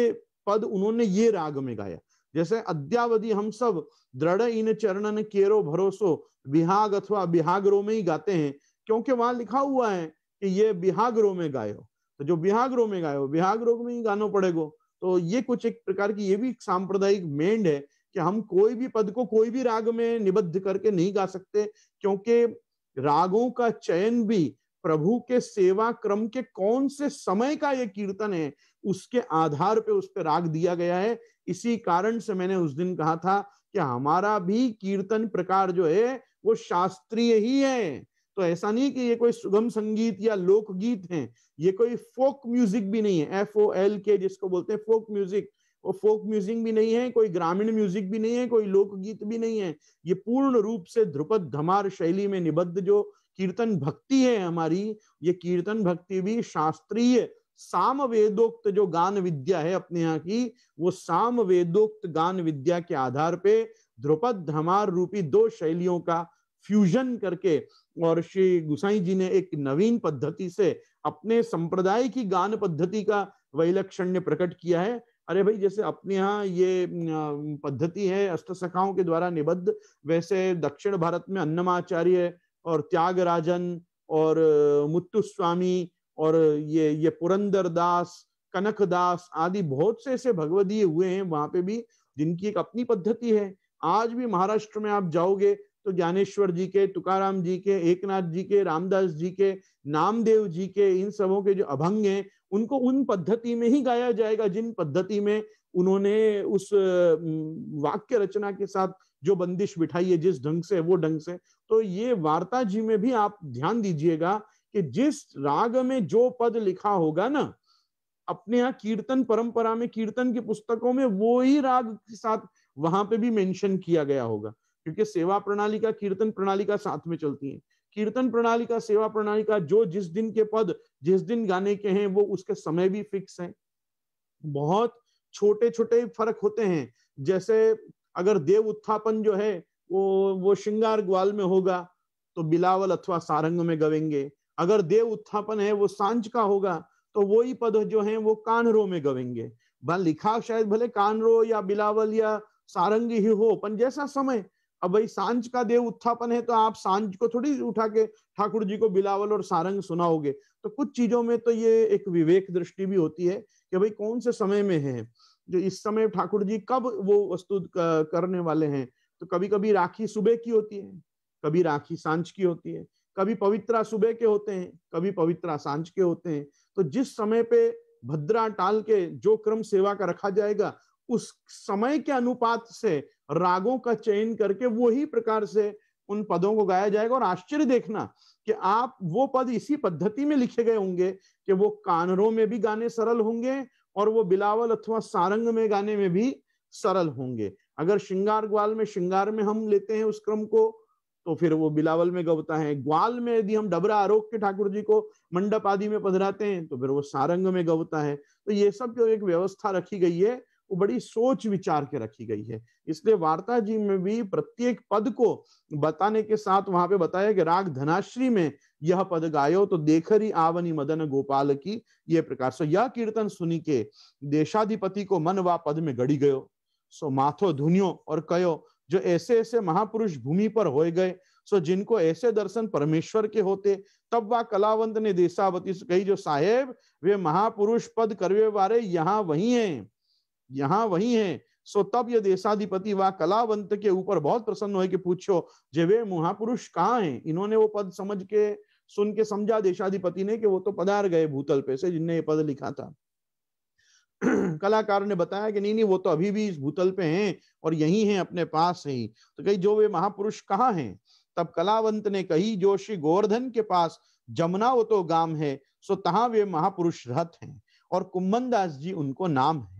पद उन्होंने ये राग में गाया जैसे अद्यावधि हम सब दृढ़ इन चरणन केरो भरोसो बिहाग अथवा बिहागरो में ही गाते हैं क्योंकि वहां लिखा हुआ है कि ये बिहागरो में गायो तो जो बिहागरो में गायो बिहागरो में ही गानो पड़ेगा तो ये कुछ एक प्रकार की ये भी सांप्रदायिक मेंड है कि हम कोई भी पद को कोई भी राग में निबद्ध करके नहीं गा सकते क्योंकि रागों का चयन भी प्रभु के सेवा क्रम के कौन से समय का ये कीर्तन है उसके आधार पे उस पर राग दिया गया है इसी कारण से मैंने उस दिन कहा था कि हमारा भी कीर्तन प्रकार जो है वो शास्त्रीय ही है तो ऐसा नहीं कि ये कोई सुगम संगीत या लोकगीत है ये कोई फोक म्यूजिक भी नहीं है एफ ओ एल के जिसको बोलते हैं फोक म्यूजिक वो फोक म्यूजिक भी नहीं है कोई ग्रामीण म्यूजिक भी नहीं है कोई लोकगीत भी नहीं है ये पूर्ण रूप से ध्रुपद धमार शैली में निबद्ध जो कीर्तन भक्ति है हमारी ये कीर्तन भक्ति भी शास्त्रीय साम वेदोक्त जो गान विद्या है अपने यहाँ की वो साम वेदोक्त गान विद्या के आधार पे ध्रुपद धमार रूपी दो शैलियों का फ्यूजन करके और श्री गुसाई जी ने एक नवीन पद्धति से अपने संप्रदाय की गान पद्धति का वैलक्षण्य प्रकट किया है अरे भाई जैसे अपने यहाँ ये पद्धति है अष्ट सखाओं के द्वारा निबद्ध वैसे दक्षिण भारत में अन्नमाचार्य और त्यागराजन और मुत्तु स्वामी और ये ये पुरंदर दास कनक दास आदि बहुत से ऐसे भगवदीय हुए हैं वहां पे भी जिनकी एक अपनी पद्धति है आज भी महाराष्ट्र में आप जाओगे तो ज्ञानेश्वर जी के तुकाराम जी के एकनाथ जी के रामदास जी के नामदेव जी के इन सबों के जो अभंग हैं उनको उन पद्धति में ही गाया जाएगा जिन पद्धति में उन्होंने उस वाक्य रचना के साथ जो बंदिश बिठाई है जिस ढंग से वो ढंग से तो ये वार्ता जी में भी आप ध्यान दीजिएगा कि जिस राग में जो पद लिखा होगा ना अपने यहाँ कीर्तन परंपरा में कीर्तन की पुस्तकों में वो ही राग के साथ वहां पे भी मेंशन किया गया होगा क्योंकि सेवा प्रणाली का कीर्तन प्रणाली का साथ में चलती है कीर्तन प्रणाली का सेवा प्रणाली का जो जिस दिन के पद जिस दिन गाने के हैं वो उसके समय भी फिक्स हैं बहुत छोटे छोटे फर्क होते हैं जैसे अगर देव उत्थापन जो है वो वो श्रृंगार ग्वाल में होगा तो बिलावल अथवा सारंग में गवेंगे अगर देव उत्थापन है वो सांझ का होगा तो वो ही पद जो है वो कानरो में गवेंगे लिखा शायद भले कानरो या बिलावल या सारंग ही हो पर जैसा समय अब भाई सांझ का देव उत्थापन है तो आप सांझ को थोड़ी उठा के ठाकुर जी को बिलावल और सारंग सुनाओगे तो कुछ चीजों में तो ये एक विवेक दृष्टि भी होती है कि भाई कौन से समय में है जो इस समय ठाकुर जी कब वो वस्तु करने वाले हैं तो कभी कभी राखी सुबह की होती है कभी राखी सांझ की होती है कभी पवित्रा सुबह के होते हैं कभी पवित्रा सांझ के होते हैं तो जिस समय पे भद्रा टाल के जो क्रम सेवा का रखा जाएगा उस समय के अनुपात से रागों का चयन करके वही प्रकार से उन पदों को गाया जाएगा और आश्चर्य देखना कि आप वो पद इसी पद्धति में लिखे गए होंगे कि वो कानरों में भी गाने सरल होंगे और वो बिलावल अथवा सारंग में गाने में भी सरल होंगे अगर श्रृंगार ग्वाल में श्रृंगार में हम लेते हैं उस क्रम को तो फिर वो बिलावल में गवता है ग्वाल में यदि हम डबरा आरोग के ठाकुर जी को मंडप आदि में पधराते हैं तो फिर वो सारंग में गवता है तो ये सब जो एक व्यवस्था रखी गई है वो बड़ी सोच विचार के रखी गई है इसलिए वार्ता जी में भी प्रत्येक पद को बताने के साथ वहां पे बताया कि राग धनाश्री में यह पद गायो तो देखरी आवनी मदन गोपाल की यह प्रकार सो यह कीर्तन सुनी के देशाधिपति को मन व पद में गड़ी गयो सो माथो धुनियो और कयो जो ऐसे ऐसे महापुरुष भूमि पर हो गए सो जिनको ऐसे दर्शन परमेश्वर के होते तब वह कलावंत ने देशावती से कही जो साहेब वे महापुरुष पद करवे बारे यहाँ वही हैं यहाँ वही है सो तब ये देशाधिपति व कलावंत के ऊपर बहुत प्रसन्न हुए कि पूछो जे वे महापुरुष कहाँ हैं इन्होंने वो पद समझ के सुन के समझा देशाधिपति ने कि वो तो पदार गए भूतल पे से जिनने ये पद लिखा था कलाकार ने बताया कि नहीं नहीं वो तो अभी भी इस भूतल पे हैं और यही हैं अपने पास ही तो कही जो वे महापुरुष कहाँ हैं तब कलावंत ने कही जो श्री गोवर्धन के पास जमुना वो तो गांव है सो तहा वे महापुरुष रहत हैं और कुम्बन दास जी उनको नाम है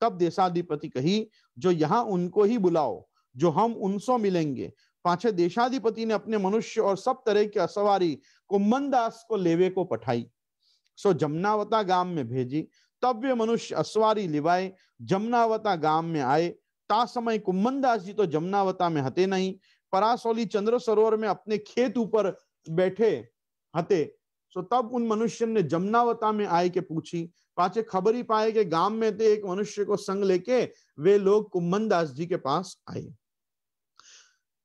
तब देशाधिपति कही जो यहाँ उनको ही बुलाओ जो हम उनसो मिलेंगे पांचे देशाधिपति ने अपने मनुष्य और सब तरह की असवारी को मनदास को लेवे को पठाई सो जमनावता गांव में भेजी तब वे मनुष्य असवारी लिवाए जमनावता गांव में आए ता समय कुम्मनदास जी तो जमनावता में हते नहीं परासोली चंद्र सरोवर में अपने खेत ऊपर बैठे हते सो तब उन मनुष्य ने जमनावता में आए के पूछी पाचे खबर ही पाए कि गांव में थे एक मनुष्य को संग लेके वे लोग कुम्भन दास जी के पास आए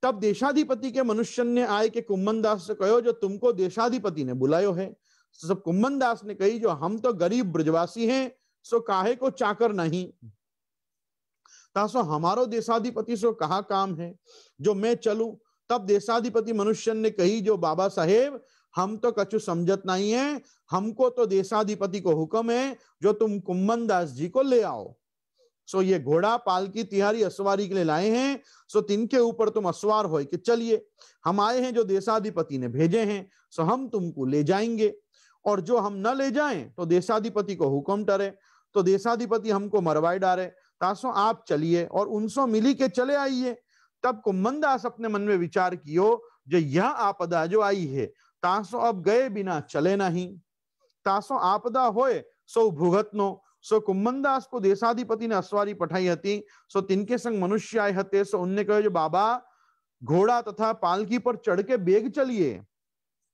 तब देशाधिपति के मनुष्य ने आए कि कुम्भन दास से कहो जो तुमको देशाधिपति ने बुलायो है तो सब कुम्भन दास ने कही जो हम तो गरीब ब्रजवासी हैं सो काहे को चाकर नहीं तासो हमारो देशाधिपति सो कहा काम है जो मैं चलू तब देशाधिपति मनुष्य ने कही जो बाबा साहेब हम तो कछु समझत नहीं है हमको तो देशाधिपति को हुक्म है जो तुम कुम्बन दास जी को ले आओ सो ये घोड़ा पालकी तिहारी असवारी के लिए लाए हैं सो तिनके ऊपर तुम असवार हो कि चलिए हम आए हैं जो देशाधिपति ने भेजे हैं सो हम तुमको ले जाएंगे और जो हम न ले जाएं तो देशाधिपति को हुक्म टरे तो देशाधिपति हमको मरवाए डारे तासो आप चलिए और उनसो मिली के चले आइए तब कुमन दास अपने मन में विचार कियो जो यह आपदा जो आई है तासो अब गए बिना चले नहीं तासो आपदा होए सो भुगत नो सो कुमंदास को देशाधिपति ने अश्वारी पठाई थी सो तिनके संग मनुष्य आए हते सो उनने कहे जो बाबा घोड़ा तथा पालकी पर चढ़ के बेग चलिए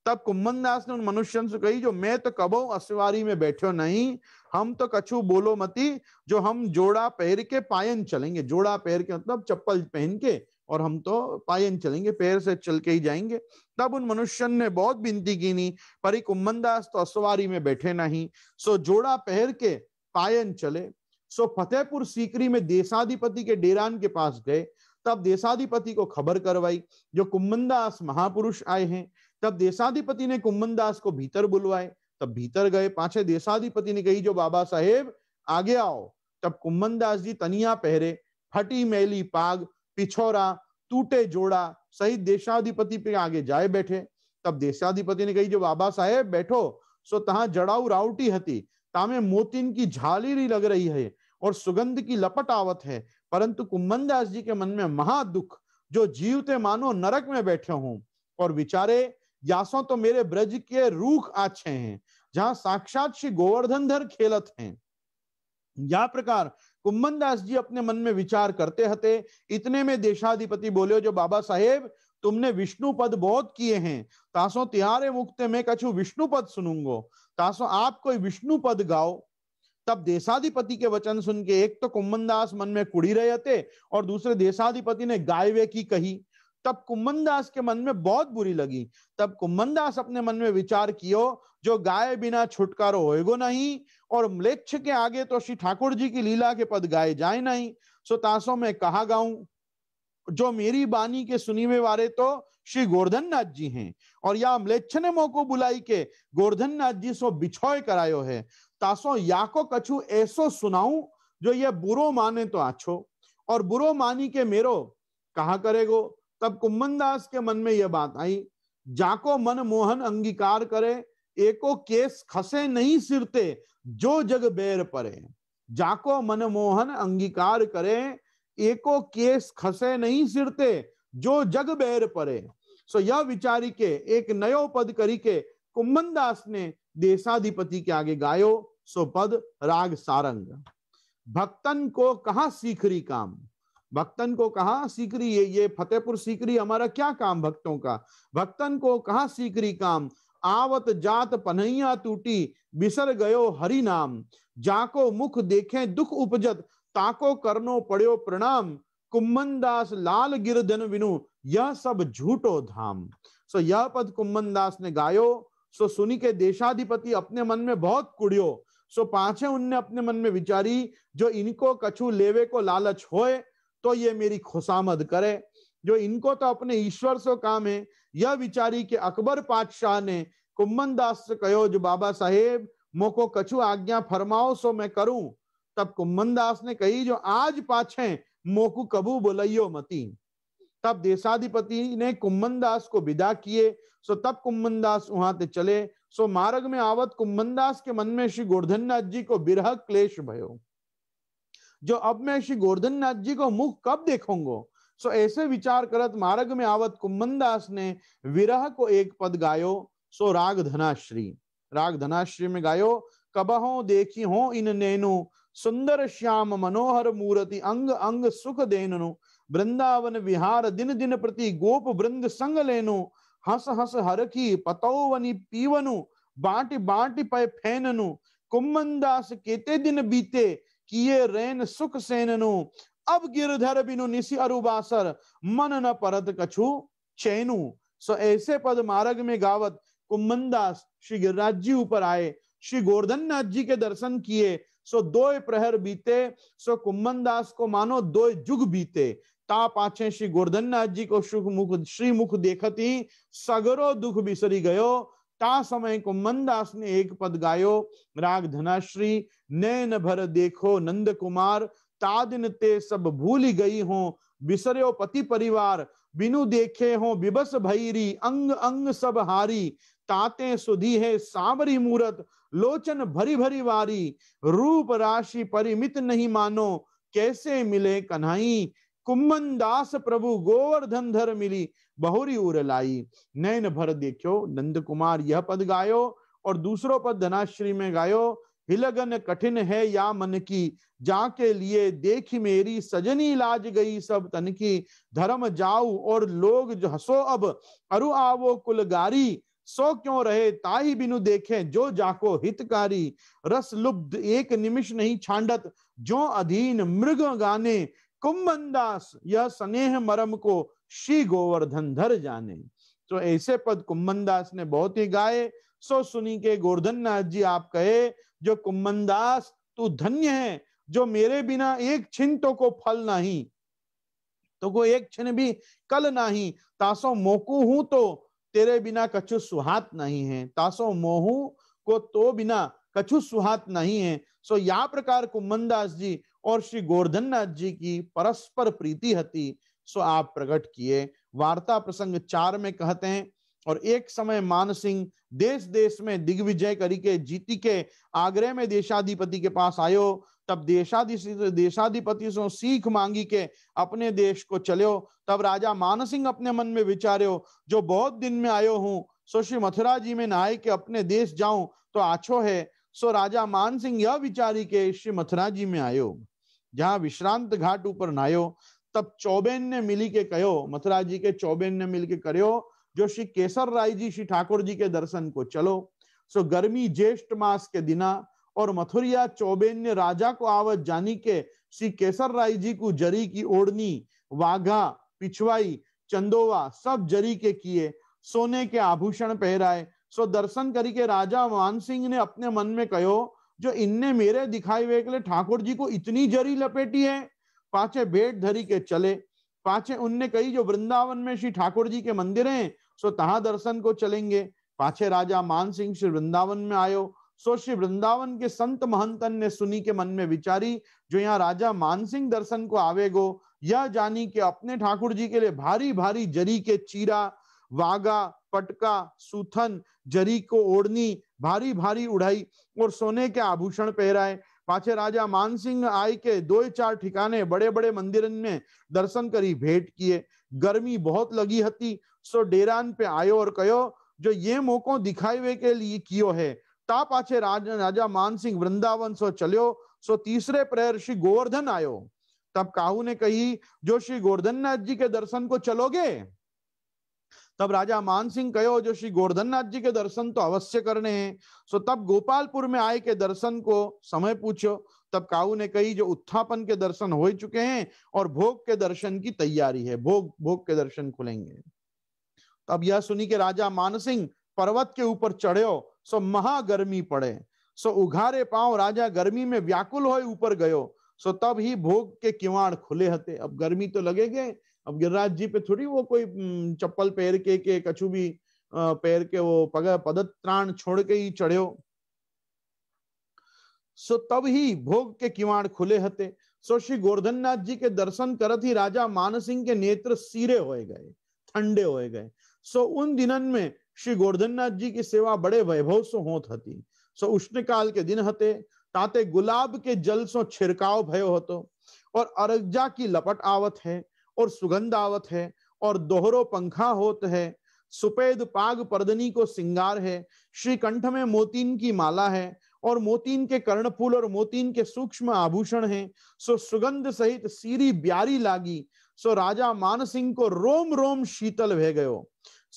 तब कुमंदास ने उन मनुष्य से कही जो मैं तो कबो असवारी में बैठो नहीं हम तो कछु बोलो मती जो हम जोड़ा पैर के पायन चलेंगे जोड़ा पैर के मतलब चप्पल पहन के और हम तो पायन चलेंगे पैर से चल के ही जाएंगे तब उन मनुष्य ने बहुत बिनती नहीं पर एक उम्मनदास तो असवारी में बैठे नहीं सो जोड़ा पहर के पायन चले सो फतेहपुर सीकरी में देशाधिपति के डेरान के पास गए तब देशाधिपति को खबर करवाई जो कुम्बनदास महापुरुष आए हैं तब देशाधिपति ने कुम्बनदास को भीतर बुलवाए तब भीतर गए पाछे देशाधिपति ने कही जो बाबा साहेब आगे आओ तब कुम्बनदास जी तनिया पहरे फटी मैली पाग पिछोरा टूटे जोड़ा सहित देशाधिपति पे आगे जाए बैठे तब देशाधिपति ने कही जो बाबा साहेब बैठो सो तहा जड़ाऊ रावटी हती तामे मोतिन की झालीरी लग रही है और सुगंध की लपट आवत है परंतु कुंभन दास जी के मन में महा दुख जो जीवते मानो नरक में बैठे हूं और विचारे यासों तो मेरे ब्रज के रूख आछे हैं जहां साक्षात श्री गोवर्धन धर खेलत हैं या प्रकार कुम्भन दास जी अपने मन में विचार करते हते इतने में देशाधिपति बोले जो बाबा साहेब तुमने विष्णु पद बहुत किए हैं तासो त्यारे मुक्ते में कछु विष्णु पद सुनूंगो तासो आप कोई विष्णु पद गाओ तब देशाधिपति के वचन सुन के एक तो दास मन में कुड़ी रहे थे और दूसरे देशाधिपति ने गायवे की कही तब दास के मन में बहुत बुरी लगी तब दास अपने मन में विचार कियो जो गाय बिना छुटकारो होएगो नहीं और मलेच्छ के आगे तो श्री ठाकुर जी की लीला के पद गाए जाए नहीं सो तासो में कहा गाऊं जो मेरी बानी के सुनीवे वारे तो श्री गोर्धन नाथ जी हैं और या मलेच्छ ने मोको बुलाई के गोर्धन नाथ जी सो बिछोय करायो है तासो या को कछु ऐसो सुनाऊं जो ये बुरो माने तो आछो और बुरो मानी के मेरो कहा करेगो तब कुम्बनदास के मन में यह बात आई जाको मन मोहन अंगीकार करे एको केस खसे नहीं सिरते जो जग बेर परे जाको मनमोहन अंगीकार करे एको केस खसे नहीं सिरते जो जग बेर परे सो यह विचारी के एक नयो पद करी के कुंभन दास ने देशाधिपति के आगे गायो सो पद राग सारंग भक्तन को कहा सीखरी काम भक्तन को कहा सीकरी ये ये फतेहपुर सीकरी हमारा क्या काम भक्तों का भक्तन को कहा सीकरी काम आवत जात पनैया टूटी बिसर गयो हरि नाम जाको मुख देखे दुख उपजत ताको करनो पड़ो प्रणाम कुम्बन दास लाल गिर गिरधन विनु यह सब झूठो धाम सो यह पद कुम्बन दास ने गायो सो सुनी के देशाधिपति अपने मन में बहुत कुड़ियो सो पांचे उनने अपने मन में विचारी जो इनको कछु लेवे को लालच होए तो ये मेरी खुशामद करे जो इनको तो अपने ईश्वर से काम है यह विचारी ने कुमन दास कहो जो बाबा साहेब मोको कछु आज्ञा फरमाओ सो मैं करूं तब તબ दास ने कही जो आज पाछे मोकु कबू બોલાયો मती तब देशाधिपति ने दास को विदा किए सो तब दास वहां से चले सो मार्ग में आवत कुंभनदास के मन में श्री गोर्धन नाथ जी को बिरह क्लेश भयो जो अब मैं श्री गोर्धन नाथ जी को मुख कब देखूंगो सो ऐसे विचार करत मार्ग में आवत कुमदास ने विरह को एक पद गायो सो राग धनाश्री राग धनाश्री में गायो कबहो देखी हो इन नैनु सुंदर श्याम मनोहर मूर्ति अंग अंग सुख देनु वृंदावन विहार दिन दिन प्रति गोप वृंद संग लेनु हस हंस हर की पतौवनी पीवनु बाटी बाटी पै फैननु दास केते दिन बीते किए रैन सुख सेननु अब गिरधर बिनु निशी अरुबासर मन न परत कछु चैनु सो ऐसे पद मार्ग में गावत कुमंदास श्री गिरिराज जी ऊपर आए श्री गोर्धन नाथ जी के दर्शन किए सो दो प्रहर बीते सो कुम्बनदास को मानो दो जुग बीते ता पाछे श्री गोर्धन नाथ जी को सुख मुख श्री मुख देखती सगरो दुख बिसरी गयो ता समय दास ने एक पद गायो राग धनाश्री नैन भर देखो नंद कुमार तादिन ते सब भूल गई हो बिसरो पति परिवार बिनु देखे हो बिबस भैरी अंग अंग सब हारी ताते सुधी है सावरी मूरत लोचन भरी भरी वारी रूप राशि परिमित नहीं मानो कैसे मिले कन्हई कुम्भन दास प्रभु गोवर्धन धर मिली बहुरी उर लाई नैन भर देखो नंद कुमार यह पद गायो और दूसरो पद धनाश्री में गायो हिलगन कठिन है या मन की जाके लिए देख मेरी सजनी लाज गई सब तन की धर्म जाऊ और लोग जो हसो अब अरु आवो गारी सो क्यों रहे ताई बिनु देखे जो जाको हितकारी रस लुब्ध एक निमिष नहीं छांडत जो अधीन मृग गाने कुंभनदास यह स्नेह मरम को श्री गोवर्धन धर जाने तो ऐसे पद कुंभनदास ने बहुत ही गाए सो सुनी के गोवर्धन नाथ जी आप कहे जो कुमनदास तू धन्य है जो मेरे बिना एक छिन तो को फल नहीं तो को एक छिन भी कल नहीं तासो मोकू हूं तो तेरे बिना कछु सुहात नहीं है तासो मोहू को तो बिना कछु सुहात नहीं है सो या प्रकार कुमनदास जी और श्री नाथ जी की परस्पर प्रीति हती सो आप प्रकट किए वार्ता प्रसंग चार में कहते हैं और एक समय मान सिंह देश देश में दिग्विजय करके जीती के आगरे में देशाधिपति के पास आयो तब देशाधि देशाधिपति से सीख मांगी के अपने देश को चलो तब राजा मान सिंह अपने मन में विचार्यो जो बहुत दिन में आयो हूँ सो श्री मथुरा जी में नहाय के अपने देश जाऊं तो आछो है सो राजा मान सिंह यह विचारी के श्री मथुरा जी में आयो जहाँ विश्रांत घाट ऊपर नहायो तब चौबेन ने मिली के कहो मथुरा जी के चौबेन ने मिल के करो जो श्री केसर राय जी श्री ठाकुर जी के दर्शन को चलो सो गर्मी ज्येष्ठ मास के दिना और मथुरिया चौबेन्य राजा को आवत जानी के श्री केसर राय जी को जरी की ओढ़नी वाघा पिछवाई चंदोवा सब जरी के किए सोने के आभूषण पहराए सो दर्शन करी के राजा मान सिंह ने अपने मन में कहो जो इनने मेरे दिखाई हुए के लिए ठाकुर जी को इतनी जरी लपेटी है पाचे भेट धरी के चले पाचे उनने कही जो वृंदावन में श्री ठाकुर जी के मंदिर हैं सो तहा दर्शन को चलेंगे पाछे राजा मान सिंह श्री वृंदावन में आयो सो श्री वृंदावन के संत महंतन ने सुनी के मन में विचारी जो यहाँ राजा मानसिंह दर्शन को आवेगो यह जानी के अपने ठाकुर जी के लिए भारी भारी जरी के चीरा वागा पटका सूथन जरी को ओढ़नी भारी भारी उड़ाई और सोने के आभूषण पहराए पाछे राजा मानसिंह आय के दो चार ठिकाने बड़े बड़े मंदिर में दर्शन करी भेंट किए बहुत लगी हती सो डेरान पे आयो और ઓર जो ये યે दिखाई वे के लिए कियो है ता पाछे राज, राजा मान सिंह वृंदावन सो तीसरे प्रहर श्री गोवर्धन आयो तब काहू ने कही जो श्री नाथ जी के दर्शन को चलोगे तब राजा मान सिंह कहो जो श्री गोवर्धन नाथ जी के दर्शन तो अवश्य करने हैं सो तब गोपालपुर में आए के दर्शन को समय पूछो तब काऊ ने कही जो उत्थापन के दर्शन हो चुके हैं और भोग के दर्शन की तैयारी है भोग भोग के दर्शन खुलेंगे तब यह सुनी के राजा मानसिंह पर्वत के ऊपर चढ़ो सो महागर्मी पड़े सो उघारे पांव राजा गर्मी में व्याकुल हो ऊपर गयो सो तब ही भोग के किवाड़ खुले हते अब गर्मी तो लगेगे अब गिरिराज जी पे थोड़ी वो कोई चप्पल पैर के के कछु भी पैर के वो पग पदत्राण छोड़ के ही चढ़ो सो तब ही भोग के किवाड़ खुले हते सो श्री नाथ जी के दर्शन करत ही राजा मानसिंह के नेत्र सीरे हो गए ठंडे हो गए सो उन दिनन में श्री गोवर्धननाथ जी की सेवा बड़े वैभव सो होत हती सो उष्ण काल के दिन हते ताते गुलाब के जल सो छिड़काव भयो होतो और अरगजा की लपट आवत है और सुगंध आवत है और दोहरो पंखा होत है सुपेद पाग पर्दनी को सिंगार है श्री कंठ में मोतीन की माला है और मोतीन के कर्णफूल और मोतीन के सूक्ष्म आभूषण हैं सो सुगंध सहित सीरी ब्यारी लागी सो राजा मानसिंह को रोम रोम शीतल भे गयो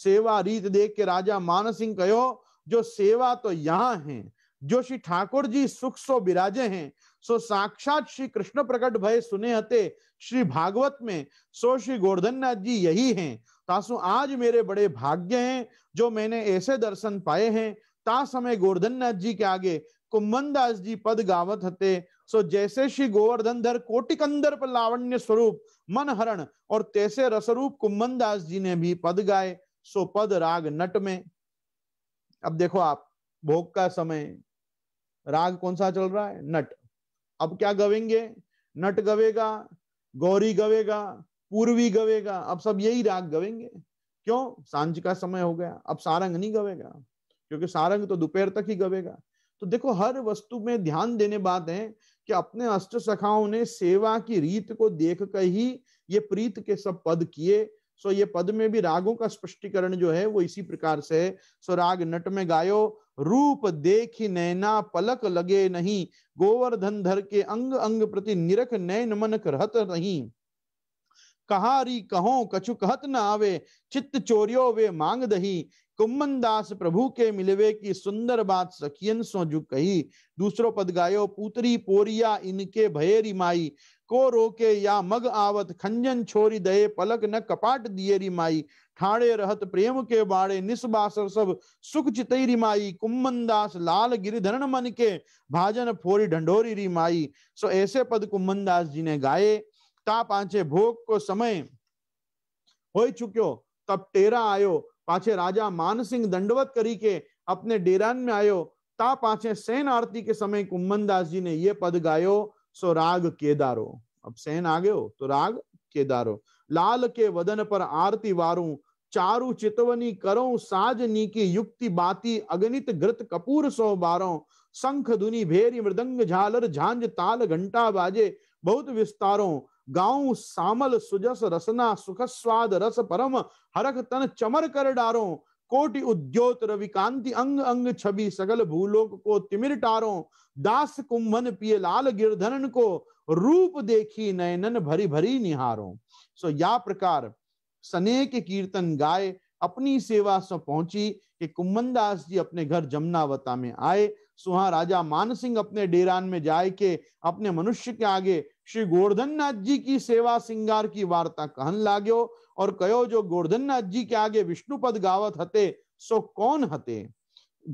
सेवा रीत देख के राजा मानसिंह कहो जो सेवा तो यहाँ है जो श्री ठाकुर जी सुख सो विराजे हैं सो साक्षात श्री कृष्ण प्रकट भय सुने हते श्री भागवत में सो श्री नाथ जी यही हैं तासु आज मेरे बड़े भाग्य हैं जो मैंने ऐसे दर्शन पाए हैं ता समय नाथ जी के आगे दास जी पद गावत हते सो जैसे श्री गोवर्धन धर कोटिकंदर पर लावण्य स्वरूप मन हरण और तैसे रसरूप दास जी ने भी पद गाए सो पद राग नट में अब देखो आप भोग का समय राग कौन सा चल रहा है नट अब क्या गवेंगे नट गवेगा गौरी गवेगा पूर्वी गवेगा अब सब यही राग गवेंगे क्यों सांझ का समय हो गया अब सारंग नहीं गवेगा क्योंकि सारंग तो दोपहर तक ही गवेगा तो देखो हर वस्तु में ध्यान देने बात है कि अपने अष्ट सखाओं ने सेवा की रीत को देख कर ही ये प्रीत के सब पद किए सो ये पद में भी रागों का स्पष्टीकरण जो है वो इसी प्रकार से है सो राग नट में गायो रूप देख नैना पलक लगे नहीं गोवर्धन धर के अंग अंग प्रति निरख नयन मन रहत नहीं कहारी कहो कछु कहत न आवे चित्त चोरियो वे मांग दही कुम्मन दास प्रभु के मिलवे की सुंदर बात सखियन सो जु कही दूसरो पद गायो पुत्री पोरिया इनके भयेरी माई को रोके या मग आवत खंजन छोरी दये पलक न कपाट दिए माई ठाणे रहत प्रेम के बाड़े निस्बासर सब सुख चितई रिमाई कुम्मन दास लाल गिरिधरण मन के भाजन फोरी ढंडोरी रिमाई सो ऐसे पद कुम्मन दास जी ने गाये તા પાંચે ભોગ કો સમય હોઈ ચૂક્યો તબ ટેરા આયો પાછે રાજા માનસિંહ દંડવત કરી के अपने डेरान में आयो ता पाछे सेन आरती के समय दास जी ने ये पद गायो सो राग केदारो अब सेन आ गयो तो राग केदारो लाल के वदन पर आरती वारू चारु चितवनी करो साज नी की युक्ति बाती अगणित घृत कपूर सो बारो शंख दुनी भेरी मृदंग झालर झांझ ताल घंटा बाजे बहुत विस्तारों गाऊ सामल सुजस रसना सुख स्वाद रस परम हरख तन चमर कर डारो कोटि उद्योत रवि कांति अंग अंग छवि सगल भूलोक को तिमिर टारो दास कुंभन पिय लाल गिरधरन को रूप देखी नयनन भरी भरी निहारो सो या प्रकार सनेक कीर्तन गाए अपनी सेवा से पहुंची कि कुंभन दास जी अपने घर जमुनावता में आए सुहा राजा मान सिंह अपने डेरान में जाए के अपने मनुष्य के आगे श्री गोवर्धन नाथ जी की सेवा सिंगार की वार्ता कहन लागो और कहो जो गोवर्धन नाथ जी के आगे विष्णु पद गावत हते सो कौन हते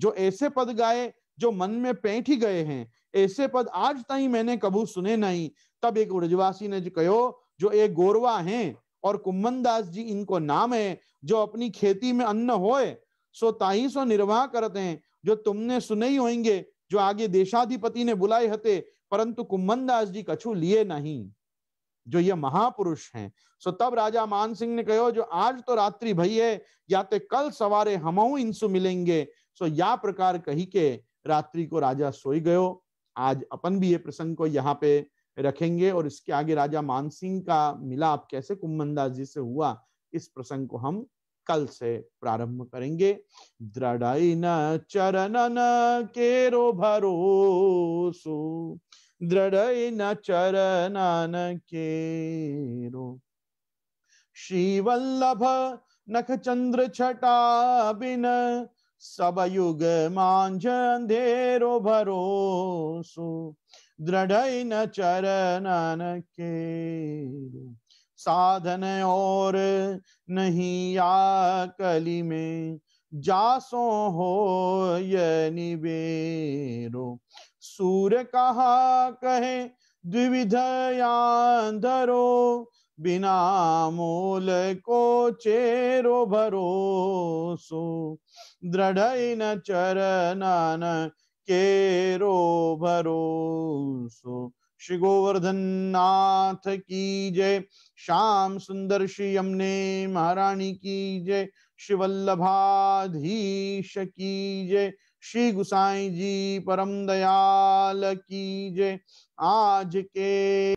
जो ऐसे पद गाए जो मन में पैठ ही गए हैं ऐसे पद आज तीन मैंने कबू सुने नहीं तब एक ब्रजवासी ने जो कहो जो एक गोरवा हैं और कुम्बन दास जी इनको नाम है जो अपनी खेती में अन्न होए सो ताही सो निर्वाह करते हैं जो तुमने सुने ही होंगे जो आगे देशाधिपति ने बुलाए हते परंतु कुम्भनदास जी कछु लिए नहीं जो ये महापुरुष हैं सो तब राजा मान सिंह ने कहो जो आज तो रात्रि भई है या तो कल सवारे हम इनसु मिलेंगे सो या प्रकार कही के रात्रि को राजा सोई गयो आज अपन भी ये प्रसंग को यहाँ पे रखेंगे और इसके आगे राजा मानसिंह का मिलाप कैसे कुम्भन दास जी से हुआ इस प्रसंग को हम कल से प्रारंभ करेंगे दृढ़ न चरणन केरो भरोसो दृढ़ न चरणन केरो श्री वल्लभ नख चंद्र छटा बिन सब युग मांझ अंधेरो भरोसो दृढ़ न चरन केरो साधन और नहीं या कली में जासो हो यो सूर कहा कहे द्विविध धरो बिना मोल को चेरो भरोसो दृढ़ न न केरो भरोसो श्री गोवर्धन नाथ की जय श्याम सुंदर श्री यमने महारानी की जय श्री वल्लभाधीश की जय श्री गुसाई जी परम दयाल की जय आज के